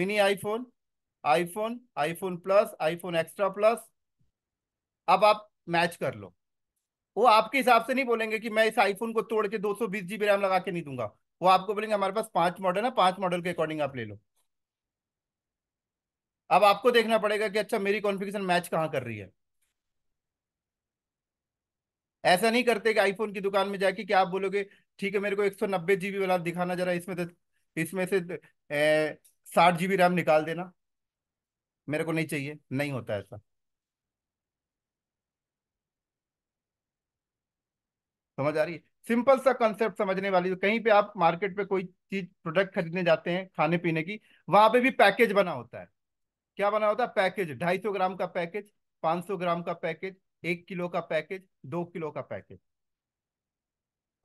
mini iPhone iPhone iPhone plus iPhone extra plus अब आप मैच कर लो वो आपके हिसाब से नहीं बोलेंगे कि मैं इस आईफोन को तोड़ के दो सौ बीस जीबी रैम लगा के नहीं दूंगा वो आपको बोलेंगे हमारे पास पांच मॉडल है पांच मॉडल के अकॉर्डिंग आप ले लो अब आपको देखना पड़ेगा कि अच्छा मेरी कॉन्फ़िगरेशन मैच कहाँ कर रही है ऐसा नहीं करते कि आईफोन की दुकान में जाके कि आप बोलोगे ठीक है मेरे को एक सौ नब्बे जीबी वाला दिखाना जरा इसमें इसमें से साठ जीबी रैम निकाल देना मेरे को नहीं चाहिए नहीं होता ऐसा समझ आ रही है सिंपल सा कंसेप्ट समझने वाली कहीं पे आप मार्केट पे कोई चीज प्रोडक्ट खरीदने जाते हैं खाने पीने की वहां पे भी पैकेज बना होता है क्या बना होता है पैकेज ढाई सौ ग्राम का पैकेज पांच सौ ग्राम का पैकेज एक किलो का पैकेज दो किलो का पैकेज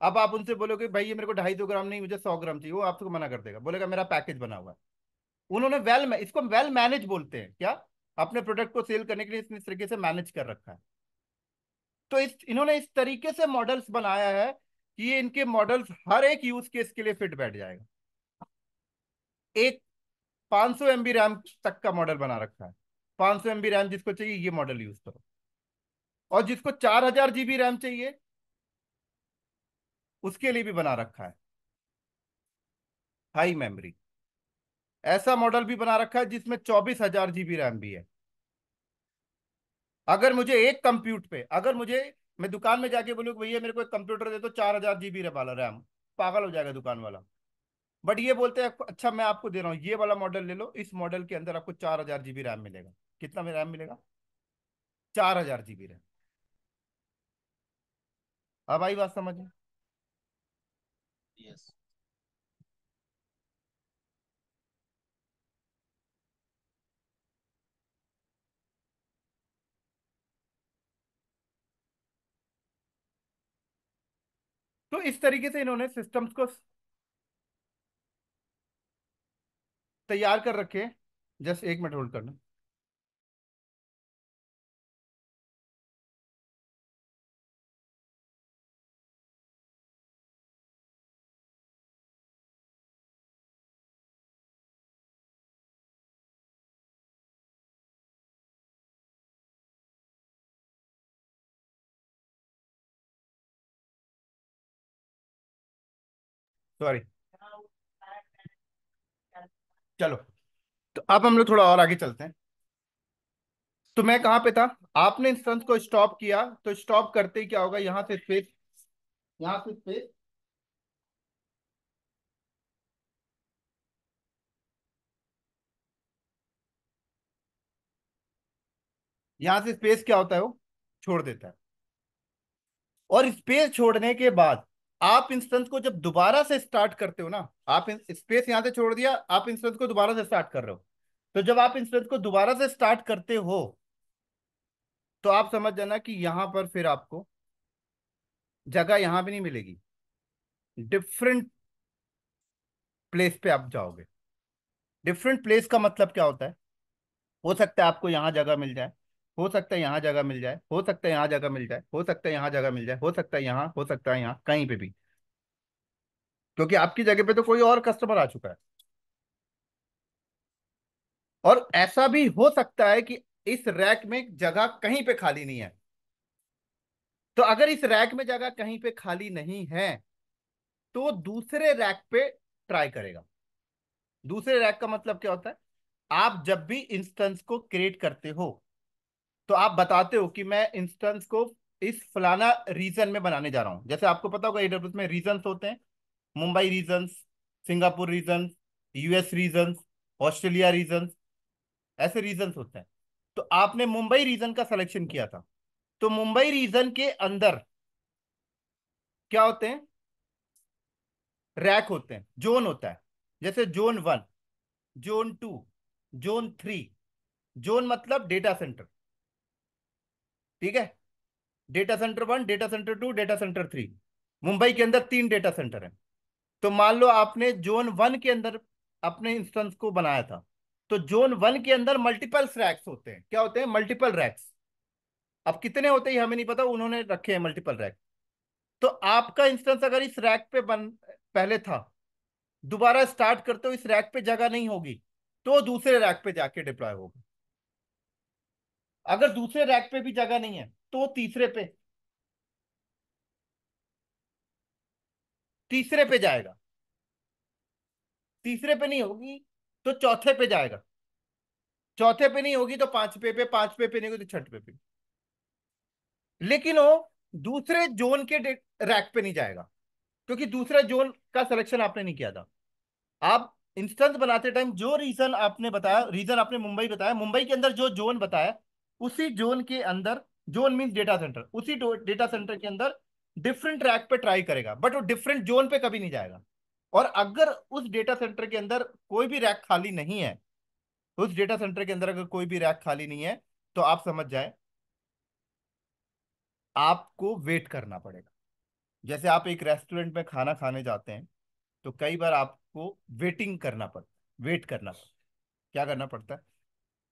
अब आप उनसे बोलोगे भाई ये मेरे को ढाई सौ ग्राम नहीं मुझे सौ ग्राम चाहिए वो आपको मना कर देगा बोलेगा मेरा पैकेज बना हुआ है उन्होंने वेल इसको वेल मैनेज बोलते हैं क्या अपने प्रोडक्ट को सेल करने के लिए इस तरीके से मैनेज कर रखा है तो इस इन्होंने इस तरीके से मॉडल्स बनाया है कि ये इनके मॉडल्स हर एक यूज केस के लिए फिट बैठ जाएगा एक 500 सौ रैम तक का मॉडल बना रखा है 500 सौ रैम जिसको चाहिए ये मॉडल यूज करो और जिसको चार हजार जीबी रैम चाहिए उसके लिए भी बना रखा है हाई मेमोरी ऐसा मॉडल भी बना रखा है जिसमें चौबीस हजार जीबी रैम भी है अगर मुझे एक कंप्यूट पे अगर मुझे मैं दुकान में जाके बोलूँ भैया मेरे को एक कंप्यूटर दे दो तो चार हजार जीबी वाला रैम पागल हो जाएगा दुकान वाला बट ये बोलते हैं अच्छा मैं आपको दे रहा हूँ ये वाला मॉडल ले लो इस मॉडल के अंदर आपको चार हजार जीबी रैम मिलेगा कितना में रैम मिलेगा चार हजार जीबी रैम अब आई बात समझ में तो इस तरीके से इन्होंने सिस्टम्स को तैयार कर रखे जस्ट एक मिनट होल्ड करना सॉरी चलो तो अब हम लोग थोड़ा और आगे चलते हैं तो मैं कहां पे था आपने इंस्टेंस को स्टॉप किया तो स्टॉप करते ही क्या होगा यहां से स्पेस यहां से स्पेस यहां से स्पेस क्या होता है वो छोड़ देता है और स्पेस छोड़ने के बाद आप इंस्टेंस को जब दोबारा से स्टार्ट करते हो ना आप स्पेस यहां से छोड़ दिया आप इंस्टेंस को दोबारा से स्टार्ट कर रहे हो तो जब आप इंस्टेंस को दोबारा से स्टार्ट करते हो तो आप समझ जाना कि यहां पर फिर आपको जगह यहां भी नहीं मिलेगी डिफरेंट प्लेस पे आप जाओगे डिफरेंट प्लेस का मतलब क्या होता है हो सकता है आपको यहां जगह मिल जाए हो सकता है यहाँ जगह मिल जाए हो सकता है यहाँ जगह मिल जाए हो सकता है यहाँ जगह मिल जाए हो सकता है यहाँ हो सकता है यहाँ कहीं पे भी क्योंकि आपकी जगह पे तो कोई और कस्टमर आ चुका है और ऐसा भी हो सकता है कि इस रैक में जगह कहीं पे खाली नहीं है तो अगर इस रैक में जगह कहीं पे खाली नहीं है तो दूसरे रैक पे ट्राई करेगा दूसरे रैक का मतलब क्या होता है आप जब भी इंस्टेंस को क्रिएट करते हो तो आप बताते हो कि मैं इंस्टेंस को इस फलाना रीजन में बनाने जा रहा हूँ जैसे आपको पता होगा एडब्ल्यू में रीजन होते हैं Mumbai region Singapore region US region Australia region ऐसे रीजन होते हैं तो आपने मुंबई रीजन का सिलेक्शन किया था तो मुंबई रीजन के अंदर क्या होते हैं रैक होते हैं जोन होता है जैसे zone one zone two zone three zone मतलब डेटा सेंटर ठीक है data center one data center two data center three Mumbai के अंदर तीन डेटा सेंटर हैं तो मान लो आपने जोन वन के अंदर अपने इंस्टेंस को बनाया था तो जोन वन के अंदर मल्टीपल रैक्स होते हैं क्या होते हैं मल्टीपल रैक्स अब कितने होते हैं हमें नहीं पता उन्होंने रखे हैं मल्टीपल रैक तो आपका इंस्टेंस अगर इस रैक पे बन पहले था दोबारा स्टार्ट करते हो इस रैक पे जगह नहीं होगी तो दूसरे रैक पे जाके डिप्लॉय होगा अगर दूसरे रैक पे भी जगह नहीं है तो तीसरे पे तीसरे पे जाएगा तीसरे पे नहीं होगी तो चौथे पे जाएगा चौथे पे नहीं होगी तो पांच पे पे पांच पे पे नहीं होगी तो छठ पे लेकिन वो दूसरे जोन के रैक पे नहीं जाएगा क्योंकि दूसरे जोन का सिलेक्शन आपने नहीं किया था आप इंस्टेंस बनाते टाइम जो रीजन आपने बताया रीजन आपने मुंबई बताया मुंबई के अंदर जो जोन बताया उसी जोन के अंदर जोन मीन डेटा सेंटर उसी डेटा सेंटर के अंदर डिफरेंट ट्रैक पे ट्राई करेगा बट वो डिफरेंट जोन पे कभी नहीं जाएगा और अगर उस डेटा सेंटर के अंदर कोई भी रैक खाली नहीं है उस डेटा सेंटर के अंदर अगर कोई भी रैक खाली नहीं है तो आप समझ जाए आपको वेट करना पड़ेगा जैसे आप एक रेस्टोरेंट में खाना खाने जाते हैं तो कई बार आपको वेटिंग करना पड़ता है वेट करना पड़ता है क्या करना पड़ता है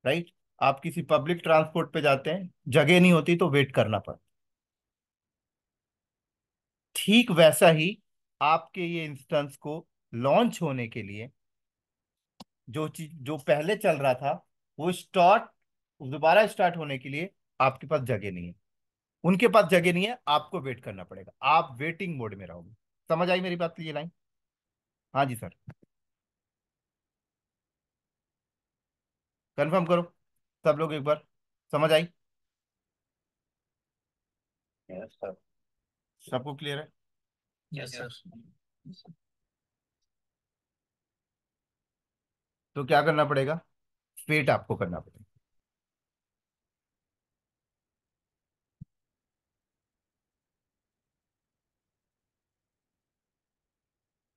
राइट आप किसी पब्लिक ट्रांसपोर्ट पे जाते हैं जगह नहीं होती तो वेट करना पड़ता ठीक वैसा ही आपके ये इंस्टेंस को लॉन्च होने के लिए जो चीज जो पहले चल रहा था वो स्टार्ट दोबारा स्टार्ट होने के लिए आपके पास जगह नहीं है उनके पास जगह नहीं है आपको वेट करना पड़ेगा आप वेटिंग मोड में रहोगे समझ आई मेरी बात ये लाइन हाँ जी सर कंफर्म करो सब लोग एक बार समझ आई yes, सबको क्लियर है yes, sir. तो क्या करना पड़ेगा फेट आपको करना पड़ेगा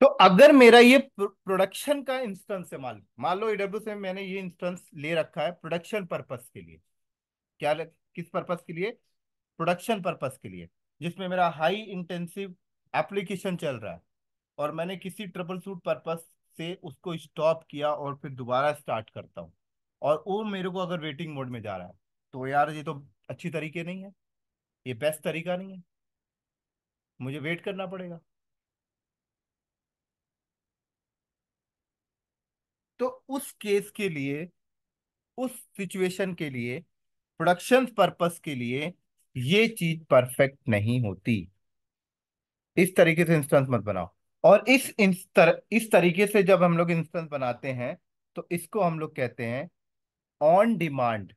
तो अगर मेरा ये प्रोडक्शन का इंस्टेंस है मान मान लो ईडब्ल्यू से मैंने ये इंस्टेंस ले रखा है प्रोडक्शन पर्पस के लिए क्या ले, किस पर्पस के लिए प्रोडक्शन पर्पस के लिए जिसमें मेरा हाई इंटेंसिव एप्लीकेशन चल रहा है और मैंने किसी ट्रबल सूट पर्पस से उसको स्टॉप किया और फिर दोबारा स्टार्ट करता हूँ और वो मेरे को अगर वेटिंग मोड में जा रहा है तो यार ये तो अच्छी तरीके नहीं है ये बेस्ट तरीका नहीं है मुझे वेट करना पड़ेगा तो उस केस के लिए उस सिचुएशन के लिए प्रोडक्शन पर्पस के लिए ये चीज परफेक्ट नहीं होती इस तरीके से इंस्टेंस मत बनाओ और इस तर, इस तरीके से जब हम लोग इंस्टेंस बनाते हैं तो इसको हम लोग कहते हैं on demand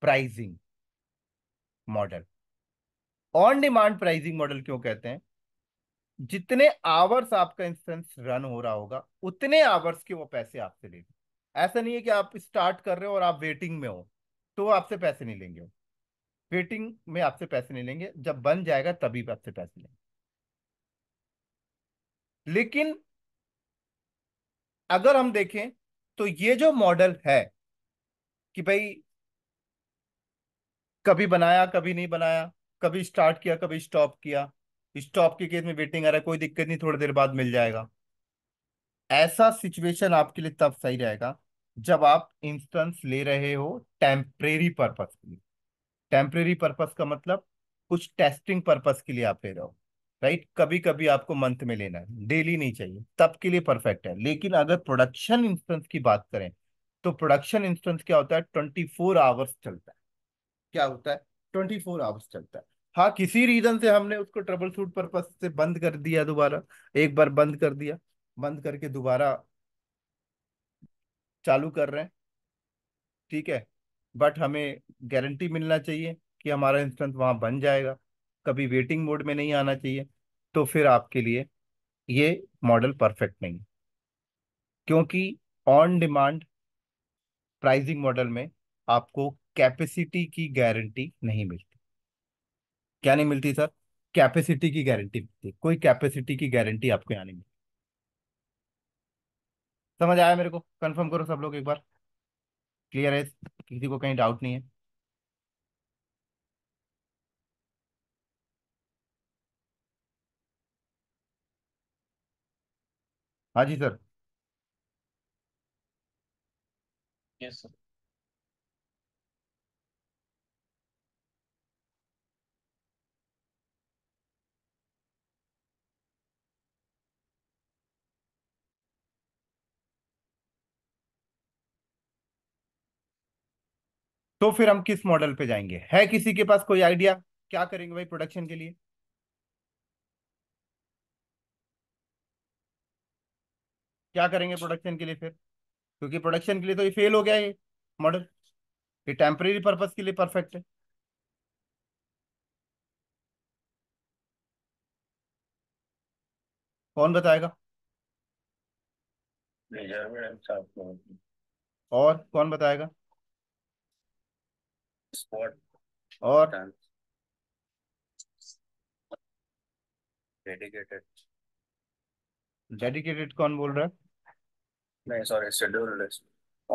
pricing model on demand pricing model क्यों कहते हैं जितने आवर्स आपका इंस्टेंस रन हो रहा होगा उतने आवर्स के वो पैसे आपसे लेंगे ऐसा नहीं है कि आप स्टार्ट कर रहे हो और आप वेटिंग में हो तो आपसे पैसे नहीं लेंगे वेटिंग में आपसे पैसे नहीं लेंगे जब बन जाएगा तभी आपसे पैसे लेंगे लेकिन अगर हम देखें तो ये जो मॉडल है कि भाई कभी बनाया कभी नहीं बनाया कभी स्टार्ट किया कभी स्टॉप किया स्टॉप के केस में वेटिंग आ रहा है कोई दिक्कत नहीं थोड़ी देर बाद मिल जाएगा ऐसा सिचुएशन आपके लिए तब सही रहेगा जब आप इंस्टेंस ले रहे हो टेम्परेरी पर्पस के लिए टेम्परेरी पर्पस का मतलब कुछ टेस्टिंग पर्पस के लिए आप ले रहे हो राइट कभी कभी आपको मंथ में लेना है डेली नहीं चाहिए तब के लिए परफेक्ट है लेकिन अगर प्रोडक्शन इंस्टेंस की बात करें तो प्रोडक्शन इंस्टेंस क्या होता है ट्वेंटी फोर आवर्स चलता है क्या होता है ट्वेंटी फोर आवर्स चलता है हाँ किसी रीजन से हमने उसको ट्रबल शूट परपज से बंद कर दिया दोबारा एक बार बंद कर दिया बंद करके दोबारा चालू कर रहे हैं ठीक है बट हमें गारंटी मिलना चाहिए कि हमारा इंस्टेंस वहाँ बन जाएगा कभी वेटिंग मोड में नहीं आना चाहिए तो फिर आपके लिए ये मॉडल परफेक्ट नहीं क्योंकि ऑन डिमांड प्राइसिंग मॉडल में आपको कैपेसिटी की गारंटी नहीं मिलती क्या नहीं मिलती सर कैपेसिटी की गारंटी मिलती कोई कैपेसिटी की गारंटी आपको यहाँ नहीं मिलती समझ आया मेरे को कंफर्म करो सब लोग एक बार क्लियर है किसी को कहीं डाउट नहीं है हाँ जी सर यस yes, सर तो फिर हम किस मॉडल पे जाएंगे है किसी के पास कोई आइडिया क्या करेंगे भाई प्रोडक्शन के लिए क्या करेंगे प्रोडक्शन के लिए फिर क्योंकि प्रोडक्शन के लिए तो ये फेल हो गया ये मॉडल ये टेम्परेरी पर्पज के लिए परफेक्ट है कौन बताएगा और कौन बताएगा स्पॉट और डेडिकेटेड डेडिकेटेड कौन बोल रहा है नहीं sorry scheduled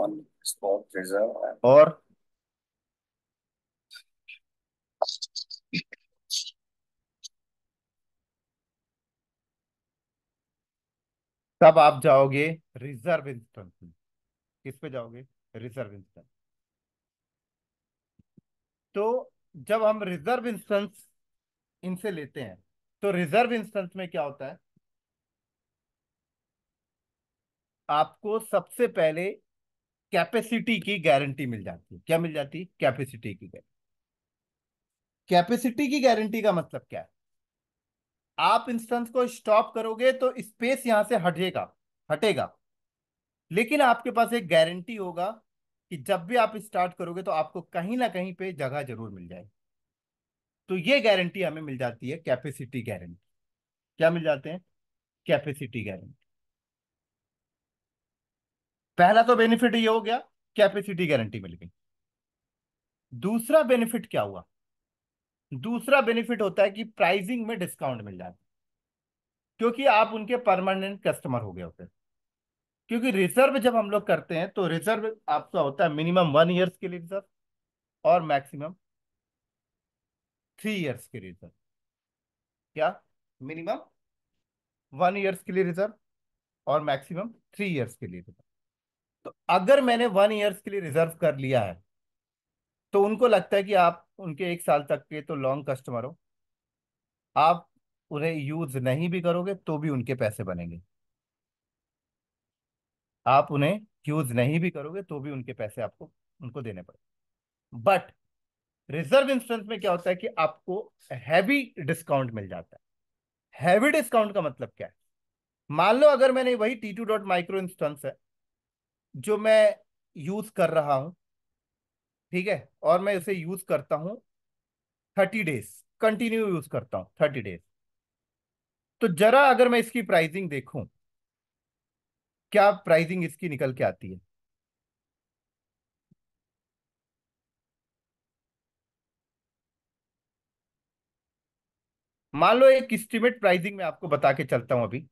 on spot reserve और तब आप जाओगे रिजर्व इंस्टेंस में किस पे जाओगे रिजर्व इंस्टेंस तो जब हम रिजर्व इंस्टेंस इनसे लेते हैं तो रिजर्व इंस्टेंस में क्या होता है आपको सबसे पहले कैपेसिटी की गारंटी मिल जाती है क्या मिल जाती है कैपेसिटी की गारंटी कैपेसिटी की गारंटी का मतलब क्या है आप इंस्टेंस को स्टॉप करोगे तो स्पेस यहां से हटेगा हटेगा लेकिन आपके पास एक गारंटी होगा कि जब भी आप स्टार्ट करोगे तो आपको कहीं ना कहीं पे जगह जरूर मिल जाएगी तो ये गारंटी हमें मिल जाती है कैपेसिटी गारंटी क्या मिल जाते हैं कैपेसिटी गारंटी पहला तो बेनिफिट ये हो गया कैपेसिटी गारंटी मिल गई दूसरा बेनिफिट क्या हुआ दूसरा बेनिफिट होता है कि प्राइसिंग में डिस्काउंट मिल जाता है क्योंकि आप उनके परमानेंट कस्टमर हो गए होते हैं क्योंकि रिजर्व जब हम लोग करते हैं तो रिजर्व आपका होता है मिनिमम वन ईयर्स के लिए रिजर्व और मैक्सिमम थ्री ईयर्स के लिए रिजर्व क्या मिनिमम वन ईयर्स के लिए रिजर्व और मैक्सिमम थ्री ईयर्स के लिए रिजर्व तो अगर मैंने वन ईयर्स के लिए रिजर्व कर लिया है तो उनको लगता है कि आप उनके एक साल तक के तो लॉन्ग कस्टमर हो आप उन्हें यूज नहीं भी करोगे तो भी उनके पैसे बनेंगे आप उन्हें यूज नहीं भी करोगे तो भी उनके पैसे आपको उनको देने पड़े बट रिजर्व इंस्टेंस में क्या होता है कि आपको हैवी डिस्काउंट मिल जाता है हैवी डिस्काउंट का मतलब क्या है मान लो अगर मैंने वही T two dot micro instance है जो मैं यूज कर रहा हूं ठीक है और मैं इसे यूज करता हूं थर्टी डेज कंटिन्यू यूज करता हूं थर्टी डेज तो जरा अगर मैं इसकी प्राइसिंग देखूं क्या प्राइसिंग इसकी निकल के आती है मान लो एक इस्टीमेट प्राइसिंग में आपको बता के चलता हूं अभी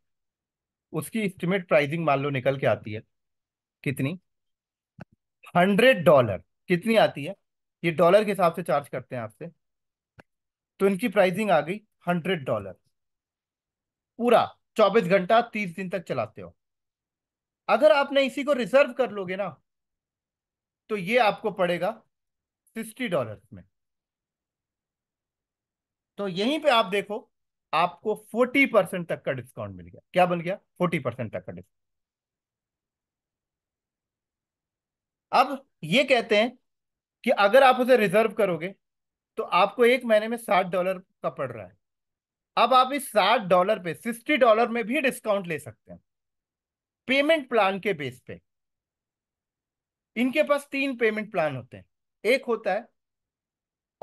उसकी इस्टीमेट प्राइसिंग मान लो निकल के आती है कितनी हंड्रेड डॉलर कितनी आती है ये डॉलर के हिसाब से चार्ज करते हैं आपसे तो इनकी प्राइसिंग आ गई हंड्रेड डॉलर पूरा चौबीस घंटा तीस दिन तक चलाते हो अगर आपने इसी को रिजर्व कर लोगे ना तो ये आपको पड़ेगा सिक्सटी डॉलर में तो यहीं पे आप देखो आपको फोर्टी परसेंट तक का डिस्काउंट मिल गया क्या बन गया फोर्टी परसेंट तक का डिस्काउंट अब ये कहते हैं कि अगर आप उसे रिजर्व करोगे तो आपको एक महीने में साठ डॉलर का पड़ रहा है अब आप इस साठ डॉलर पे सिक्सटी डॉलर में भी डिस्काउंट ले सकते हैं पेमेंट प्लान के बेस पे इनके पास तीन पेमेंट प्लान होते हैं एक होता है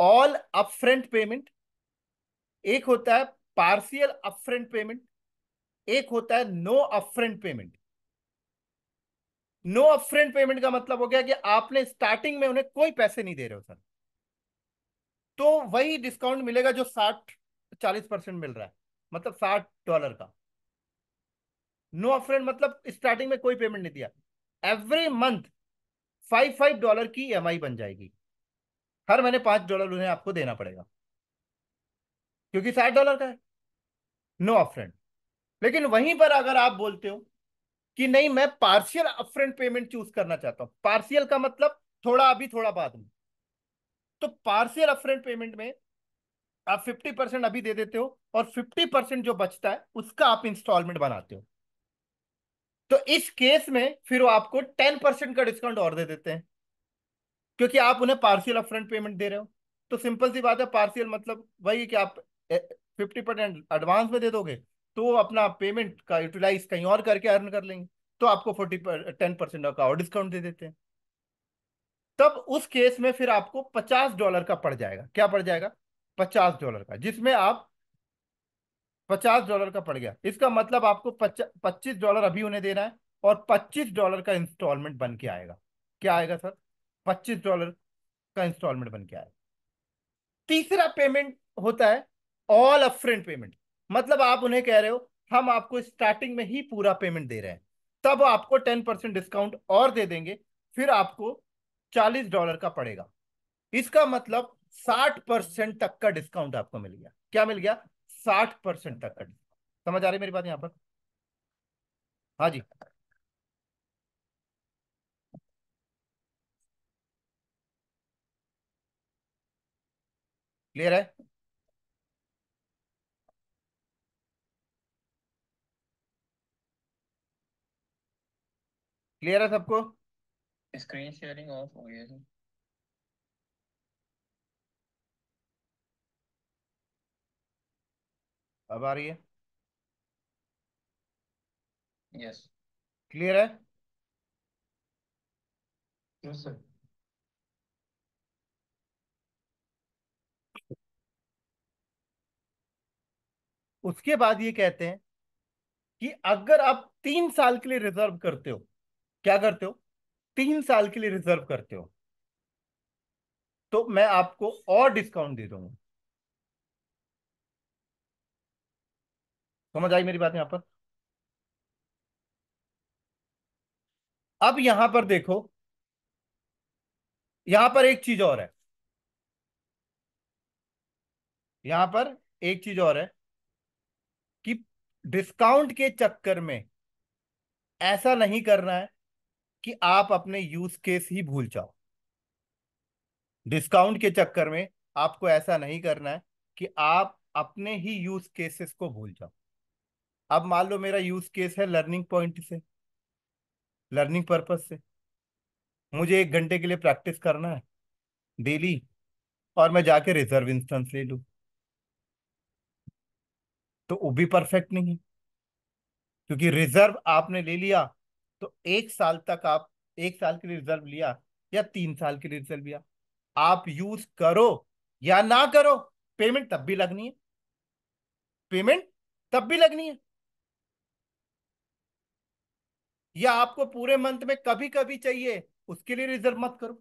ऑल अपफ्रंट पेमेंट एक होता है पार्शियल अपफ्रंट पेमेंट एक होता है no upfront payment no upfront payment का मतलब हो गया कि आपने स्टार्टिंग में उन्हें कोई पैसे नहीं दे रहे हो सर तो वही डिस्काउंट मिलेगा जो साठ चालीस परसेंट मिल रहा है मतलब साठ डॉलर का नो अपफ्रंट मतलब स्टार्टिंग में कोई पेमेंट नहीं दिया every month five five dollar की ई बन जाएगी हर महीने पांच डॉलर उन्हें आपको देना पड़ेगा क्योंकि साठ डॉलर का है नो अपफ्रंट लेकिन वहीं पर अगर आप बोलते हो कि नहीं मैं पार्शियल अपफ्रंट पेमेंट चूज करना चाहता हूं पार्शियल का मतलब थोड़ा अभी थोड़ा बाद में तो पार्शियल अपफ्रंट पेमेंट में आप 50 परसेंट अभी दे देते हो और 50 परसेंट जो बचता है उसका आप इंस्टॉलमेंट बनाते हो तो इस केस में फिर वो आपको टेन परसेंट का डिस्काउंट और दे देते हैं क्योंकि आप उन्हें पार्सियल अपफ्रंट पेमेंट दे रहे हो तो सिंपल सी बात है पार्सियल मतलब वही है कि आप फिफ्टी परसेंट एडवांस में दे दोगे तो वो अपना पेमेंट का यूटिलाइज कहीं और करके अर्न कर लेंगे तो आपको फोर्टी टेन परसेंट का और डिस्काउंट दे देते हैं तब उस केस में फिर आपको पचास डॉलर का पड़ जाएगा क्या पड़ जाएगा पचास डॉलर का जिसमें आप पचास डॉलर का पड़ गया इसका मतलब आपको पच्चीस डॉलर अभी उन्हें देना है और पच्चीस डॉलर का इंस्टॉलमेंट बन के आएगा क्या आएगा सर पच्चीस डॉलर का इंस्टॉलमेंट बन के आएगा तीसरा पेमेंट होता है ऑल अपफ्रंट पेमेंट मतलब आप उन्हें कह रहे हो हम आपको स्टार्टिंग में ही पूरा पेमेंट दे रहे हैं तब आपको टेन परसेंट डिस्काउंट और दे देंगे फिर आपको चालीस डॉलर का पड़ेगा इसका मतलब साठ परसेंट तक का डिस्काउंट आपको मिल गया क्या मिल गया साठ परसेंट तक कट समझ आ रही मेरी बात यहां पर हाँ जी क्लियर है क्लियर है सबको स्क्रीन शेयरिंग ऑफ हो गया अब आ रही है यस क्लियर है यस सर उसके बाद ये कहते हैं कि अगर आप तीन साल के लिए रिजर्व करते हो क्या करते हो तीन साल के लिए रिजर्व करते हो तो मैं आपको और डिस्काउंट दे दूंगा समझ आई मेरी बात यहां पर अब यहां पर देखो यहां पर एक चीज और है यहां पर एक चीज और है कि डिस्काउंट के चक्कर में ऐसा नहीं करना है कि आप अपने यूज केस ही भूल जाओ डिस्काउंट के चक्कर में आपको ऐसा नहीं करना है कि आप अपने ही यूज केसेस को भूल जाओ अब मान लो मेरा यूज केस है लर्निंग पॉइंट से लर्निंग पर्पज से मुझे एक घंटे के लिए प्रैक्टिस करना है डेली और मैं जाके रिजर्व इंस्टेंस ले लू तो वो भी परफेक्ट नहीं है क्योंकि रिजर्व आपने ले लिया तो एक साल तक आप एक साल के लिए रिजर्व लिया या तीन साल के लिए रिजर्व लिया आप यूज करो या ना करो पेमेंट तब भी लगनी है पेमेंट तब भी लगनी है या आपको पूरे मंथ में कभी कभी चाहिए उसके लिए रिजर्व मत करो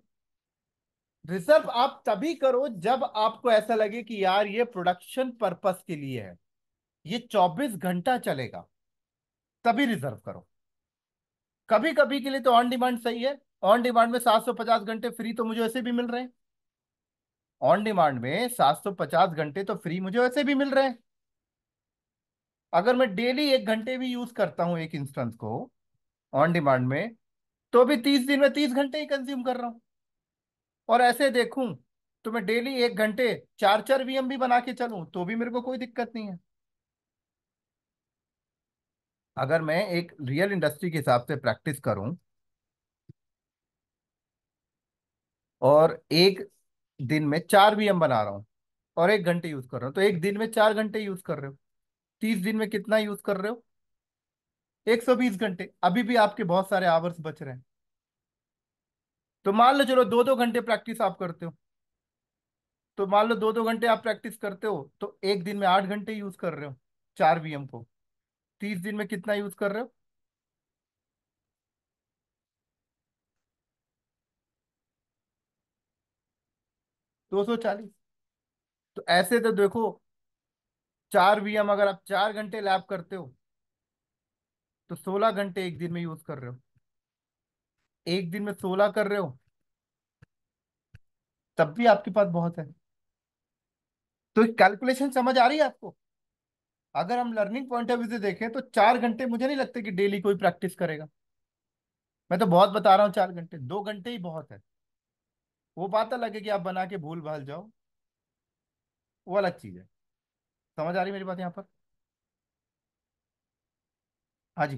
रिजर्व आप तभी करो जब आपको ऐसा लगे कि यार ये प्रोडक्शन पर्पस के लिए है ये 24 घंटा चलेगा तभी रिजर्व करो कभी कभी के लिए तो ऑन डिमांड सही है ऑन डिमांड में 750 घंटे फ्री तो मुझे ऐसे भी मिल रहे हैं ऑन डिमांड में 750 घंटे तो फ्री मुझे वैसे भी मिल रहे हैं अगर मैं डेली एक घंटे भी यूज करता हूं एक इंस्टेंस को ऑन डिमांड में तो भी तीस दिन में तीस घंटे ही कंज्यूम कर रहा हूं और ऐसे देखूं तो मैं डेली एक घंटे चार चार वीएम भी बना के चलूं तो भी मेरे को कोई दिक्कत नहीं है अगर मैं एक रियल इंडस्ट्री के हिसाब से प्रैक्टिस करूं और एक दिन में चार वीएम बना रहा हूं और एक घंटे यूज कर रहा हूं तो एक दिन में चार घंटे यूज कर रहे हो तीस दिन में कितना यूज कर रहे हो 120 घंटे अभी भी आपके बहुत सारे आवर्स बच रहे हैं तो मान लो चलो दो दो घंटे प्रैक्टिस आप करते हो तो मान लो दो दो घंटे आप प्रैक्टिस करते हो तो एक दिन में आठ घंटे यूज कर रहे हो चार वीएम को तीस दिन में कितना यूज कर रहे हो दो सौ चालीस तो ऐसे तो देखो चार वीएम अगर आप चार घंटे लैब करते हो तो सोलह घंटे एक दिन में यूज कर रहे हो एक दिन में सोलह कर रहे हो तब भी आपके पास बहुत है तो कैलकुलेशन समझ आ रही है आपको अगर हम लर्निंग पॉइंट ऑफ व्यू से देखें तो चार घंटे मुझे नहीं लगते कि डेली कोई प्रैक्टिस करेगा मैं तो बहुत बता रहा हूँ चार घंटे दो घंटे ही बहुत है वो बात अलग है कि आप बना के भूल भाल जाओ वो अलग चीज है समझ आ रही मेरी बात यहाँ पर हाँ जी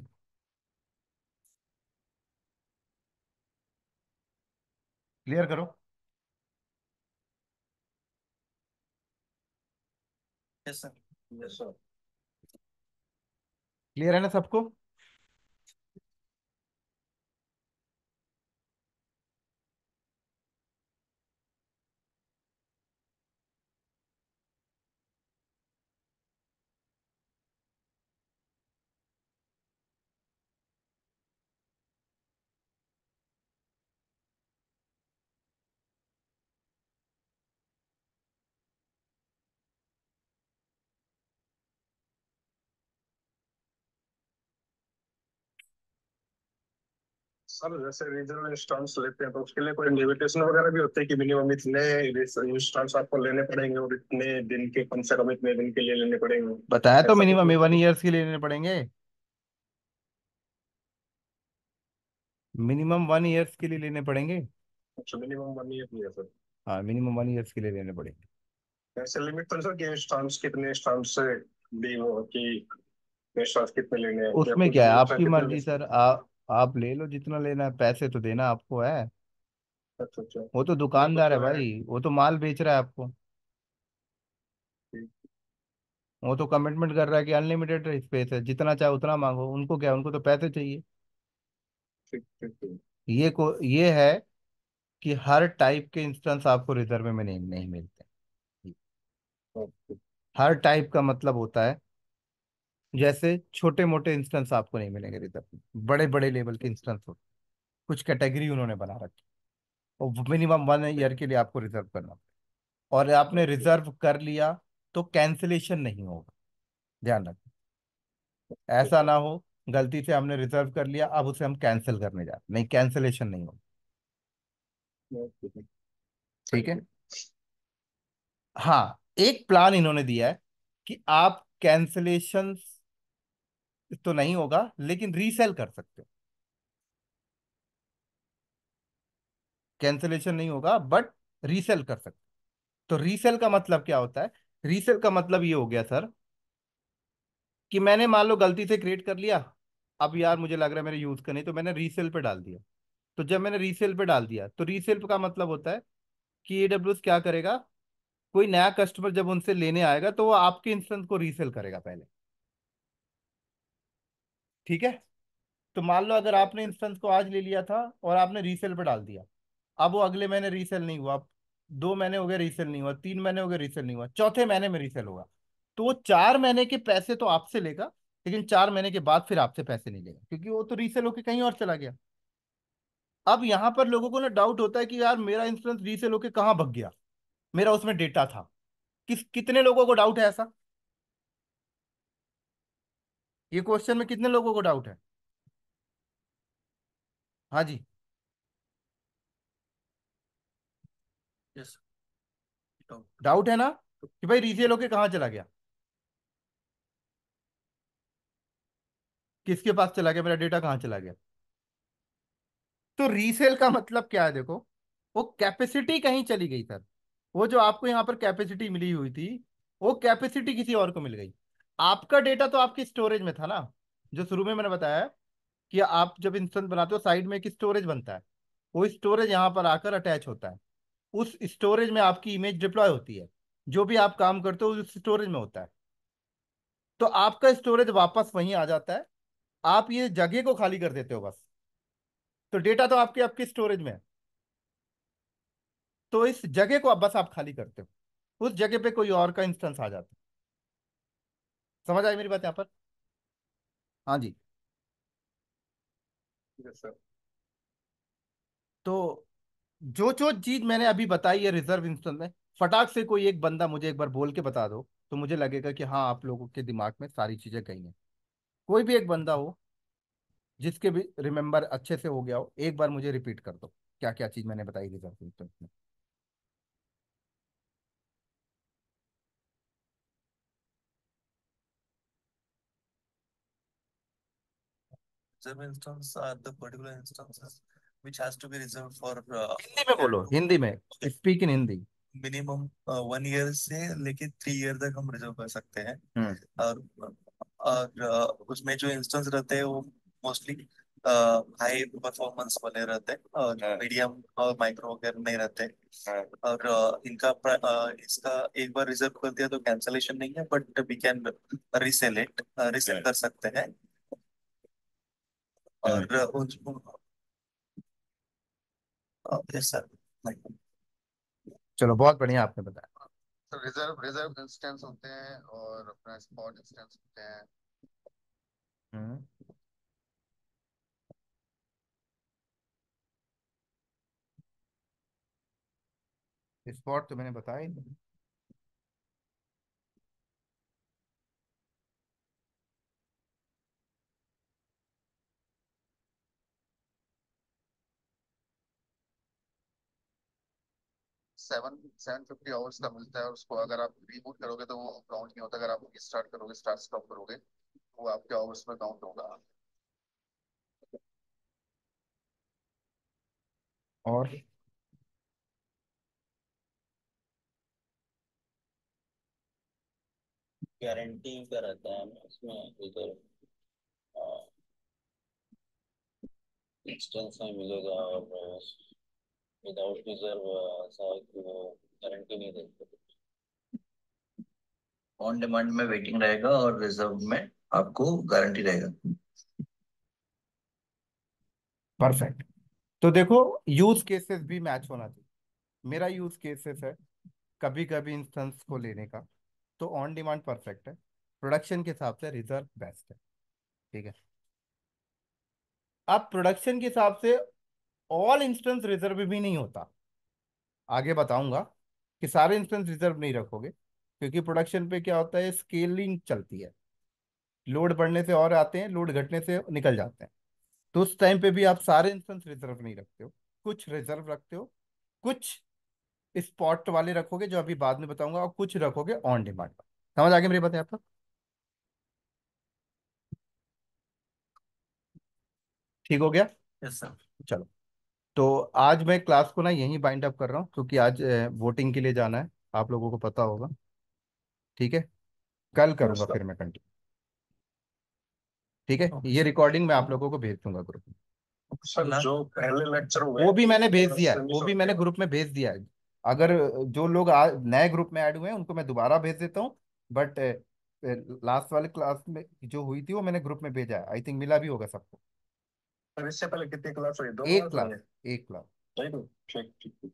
क्लियर करो yes sir yes sir clear है ना सबको सर जैसे रीजनल इंस्टॉल्स लेते हैं तो उसके लिए कोई लिमिटेशन वगैरह भी होते हैं कि मिनिमम इतने इंस्टॉल्स आपको लेने पड़ेंगे और इतने दिन के कम से कम इतने दिन के लिए लेने पड़ेंगे बताया तो मिनिमम वन ईयर्स के लिए लेने पड़ेंगे मिनिमम वन ईयर्स के लिए लेने पड़ेंगे अच्छा मिनिमम वन ईयर के लिए सर हाँ मिनिमम वन ईयर्स के लिए लेने पड़ेंगे ऐसे लिमिट तो सर गेम स्टॉल्स कितने स्टॉल्स से दी हो कि स्टाम्स कितने लेने हैं उसमें क्या है आपकी मर्जी सर आप आप ले लो जितना लेना है पैसे तो देना आपको है अच्छा अच्छा वो तो नहीं तो दुकानदार है अच्छा है भाई वो तो माल बेच रहा है आपको वो तो कमिटमेंट कर रहा है कि अनलिमिटेड स्पेस है जितना चाहे उतना मांगो उनको क्या उनको तो पैसे चाहिए ठीक ठीक ठीक ये को ये है कि हर टाइप के इंस्टेंस आपको रिजर्व में नहीं नहीं मिलते ओके हर टाइप का मतलब होता है जैसे छोटे मोटे इंस्टेंस आपको नहीं मिलेंगे रिजर्व बड़े बड़े लेवल के इंस्टेंस हो कुछ कैटेगरी उन्होंने बना रखी और मिनिमम वन ईयर के लिए आपको रिजर्व करना और आपने रिजर्व कर लिया तो कैंसिलेशन नहीं होगा ध्यान रखें ऐसा ना हो गलती से हमने रिजर्व कर लिया अब उसे हम कैंसिल करने जा नहीं कैंसिलेशन नहीं होगा ठीक है हाँ एक प्लान इन्होंने दिया है कि आप कैंसलेशन तो नहीं होगा लेकिन रीसेल कर सकते हो कैंसिलेशन नहीं होगा बट रीसेल कर सकते तो रीसेल का मतलब क्या होता है रीसेल का मतलब ये हो गया सर कि मैंने मान लो गलती से क्रिएट कर लिया अब यार मुझे लग रहा है मेरे यूज करने तो मैंने रीसेल पे डाल दिया तो जब मैंने रीसेल पे डाल दिया तो रीसेल का मतलब होता है कि ए क्या करेगा कोई नया कस्टमर जब उनसे लेने आएगा तो वो आपके इंस्टेंस को रीसेल करेगा पहले ठीक है तो मान लो अगर आपने इंस्टेंस को आज ले लिया था और आपने रीसेल पर डाल दिया अब वो अगले महीने रीसेल नहीं हुआ दो महीने हो गए रीसेल नहीं हुआ तीन महीने हो गए रीसेल नहीं हुआ चौथे महीने में रीसेल होगा तो वो चार महीने के पैसे तो आपसे लेगा लेकिन चार महीने के बाद फिर आपसे पैसे नहीं लेगा क्योंकि वो तो रीसेल होके कहीं और चला गया अब यहाँ पर लोगों को ना डाउट होता है कि यार मेरा इंश्योरेंस रीसेल होके कहाँ भग गया मेरा उसमें डेटा था किस कितने लोगों को डाउट है ऐसा ये क्वेश्चन में कितने लोगों को डाउट है हाँ जी यस yes. डाउट है ना कि भाई रीसेल होके कहा चला गया किसके पास चला गया मेरा डेटा कहाँ चला गया तो रीसेल का मतलब क्या है देखो वो कैपेसिटी कहीं चली गई सर वो जो आपको यहां पर कैपेसिटी मिली हुई थी वो कैपेसिटी किसी और को मिल गई आपका डेटा तो आपकी स्टोरेज में था ना जो शुरू में मैंने बताया कि आप जब इंस्टेंस बनाते हो साइड में एक स्टोरेज बनता है वो स्टोरेज यहाँ पर आकर अटैच होता है उस स्टोरेज में आपकी इमेज डिप्लॉय होती है जो भी आप काम करते हो उस स्टोरेज में होता है तो आपका स्टोरेज वापस वहीं आ जाता है आप ये जगह को खाली कर देते हो बस तो डेटा तो आपके आपकी स्टोरेज में है तो इस जगह को आप बस आप खाली करते हो उस जगह पे कोई और का इंस्टेंस आ जाता है समझ आई मेरी बात यहाँ पर हाँ जी yes, तो जो जो चीज मैंने अभी बताई है रिजर्व इंस्टेंस में फटाक से कोई एक बंदा मुझे एक बार बोल के बता दो तो मुझे लगेगा कि हाँ आप लोगों के दिमाग में सारी चीजें गई हैं कोई भी एक बंदा हो जिसके भी रिमेम्बर अच्छे से हो गया हो एक बार मुझे रिपीट कर दो क्या क्या चीज मैंने बताई रिजर्व इंस्टेंस में reserve instance are the particular instances which has to be reserved for uh, Hindi में बोलो हिंदी में speak in Hindi minimum one year से लेके थ्री ईयर तक हम रिजर्व कर सकते हैं hmm. और और uh, उसमें जो इंस्टेंस रहते हैं वो मोस्टली हाई परफॉर्मेंस वाले रहते हैं और मीडियम हाँ। और माइक्रो वगैरह नहीं रहते हाँ। और uh, इनका uh, इसका एक बार रिजर्व कर दिया तो कैंसलेशन नहीं है but we can resell it resell कर सकते हैं और oh, चलो बहुत बढ़िया आपने बताया तो रिजर्व रिजर्व इंस्टेंस होते हैं और अपना स्पॉट इंस्टेंस होते हैं हम्म स्पॉट तो मैंने बताया ही नहीं सेवन सेवन फिफ्टी आवर्स का मिलता है और उसको अगर आप रिबूट करोगे तो वो काउंट नहीं होता अगर आप स्टार्ट करोगे स्टार्ट स्टॉप करोगे तो वो आपके आवर्स में काउंट होगा और गारंटी का रहता है उसमें इधर एक्सटेंशन हाँ, मिलेगा और विदाउट रिजर्व गारंटी नहीं रहेगी ऑन डिमांड में वेटिंग रहेगा और रिजर्व में आपको गारंटी रहेगा परफेक्ट तो देखो यूज केसेस भी मैच होना चाहिए मेरा यूज केसेस है कभी कभी इंस्टेंस को लेने का तो ऑन डिमांड परफेक्ट है प्रोडक्शन के हिसाब से रिजर्व बेस्ट है ठीक है अब प्रोडक्शन के हिसाब से ऑल इंस्टेंस रिजर्व भी नहीं होता आगे बताऊंगा कि सारे इंस्टेंस रिजर्व नहीं रखोगे क्योंकि प्रोडक्शन पे क्या होता है स्केलिंग चलती है लोड बढ़ने से और आते हैं लोड घटने से निकल जाते हैं तो उस टाइम पे भी आप सारे इंस्टेंस रिजर्व नहीं रखते हो कुछ रिजर्व रखते हो कुछ स्पॉट वाले रखोगे जो अभी बाद में बताऊंगा और कुछ रखोगे ऑन डिमांड समझ आगे मेरी बात है आपको ठीक हो गया यस yes, सर चलो तो आज मैं क्लास को ना यहीं बाइंड अप कर रहा हूँ क्योंकि आज वोटिंग के लिए जाना है आप लोगों को पता होगा ठीक है कल करूँगा फिर मैं कंटिन्यू ठीक है ये रिकॉर्डिंग मैं आप लोगों को भेज दूंगा ग्रुप में जो पहले लेक्चर वो भी मैंने भेज दिया वो भी मैंने ग्रुप में भेज दिया है अगर जो लोग नए ग्रुप में ऐड हुए हैं उनको मैं दोबारा भेज देता हूँ बट लास्ट वाले क्लास में जो हुई थी वो मैंने ग्रुप में भेजा है आई थिंक मिला भी होगा सबको इससे पहले कितने क्लास हुए दो एक क्लास एक क्लास ठीक ठीक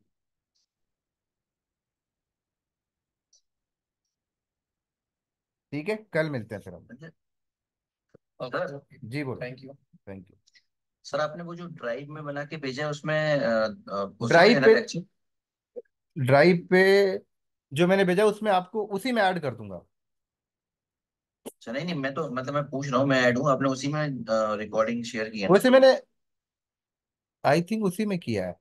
ठीक है कल मिलते हैं फिर हम जी बोलो thank you thank you sir आपने वो जो ड्राइव में बना के भेजा उसमें ड्राइव पे ड्राइव पे जो मैंने भेजा उसमें आपको उसी में ऐड कर दूंगा अच्छा नहीं नहीं मैं तो मतलब मैं पूछ रहा हूँ मैं ऐड हूँ आपने उसी में रिकॉर्डिंग शेयर की वैसे मैंने आई थिंक उसी में किया है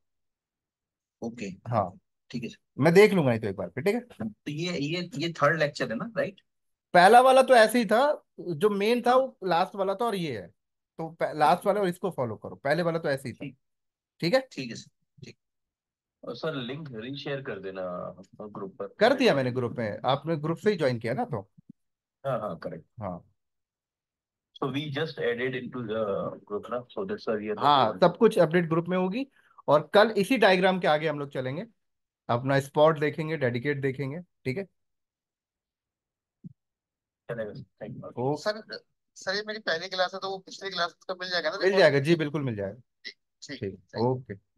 ओके हाँ ठीक है मैं देख लूंगा नहीं तो एक बार फिर ठीक है हाँ, तो ये ये ये थर्ड लेक्चर है ना राइट पहला वाला तो ऐसे ही था जो मेन था हाँ। वो लास्ट वाला था और ये है तो लास्ट हाँ। वाला और इसको फॉलो करो पहले वाला तो ऐसे ही था ठीक है ठीक है सर और सर लिंक रीशेयर कर देना ग्रुप पर कर दिया मैंने ग्रुप में आपने ग्रुप से ही ज्वाइन किया ना तो हाँ हाँ करेक्ट हाँ so we just added into group ना सो दैट्स व्हाई वी हाँ सब कुछ अपडेट ग्रुप में होगी और कल इसी डायग्राम के आगे हम लोग चलेंगे अपना स्पॉट देखेंगे डेडिकेट देखेंगे ठीक है चलेगा सर सर ये मेरी पहली क्लास है तो वो पिछली क्लास का मिल जाएगा ना मिल जाएगा जी बिल्कुल मिल जाएगा ठीक ठीक ओके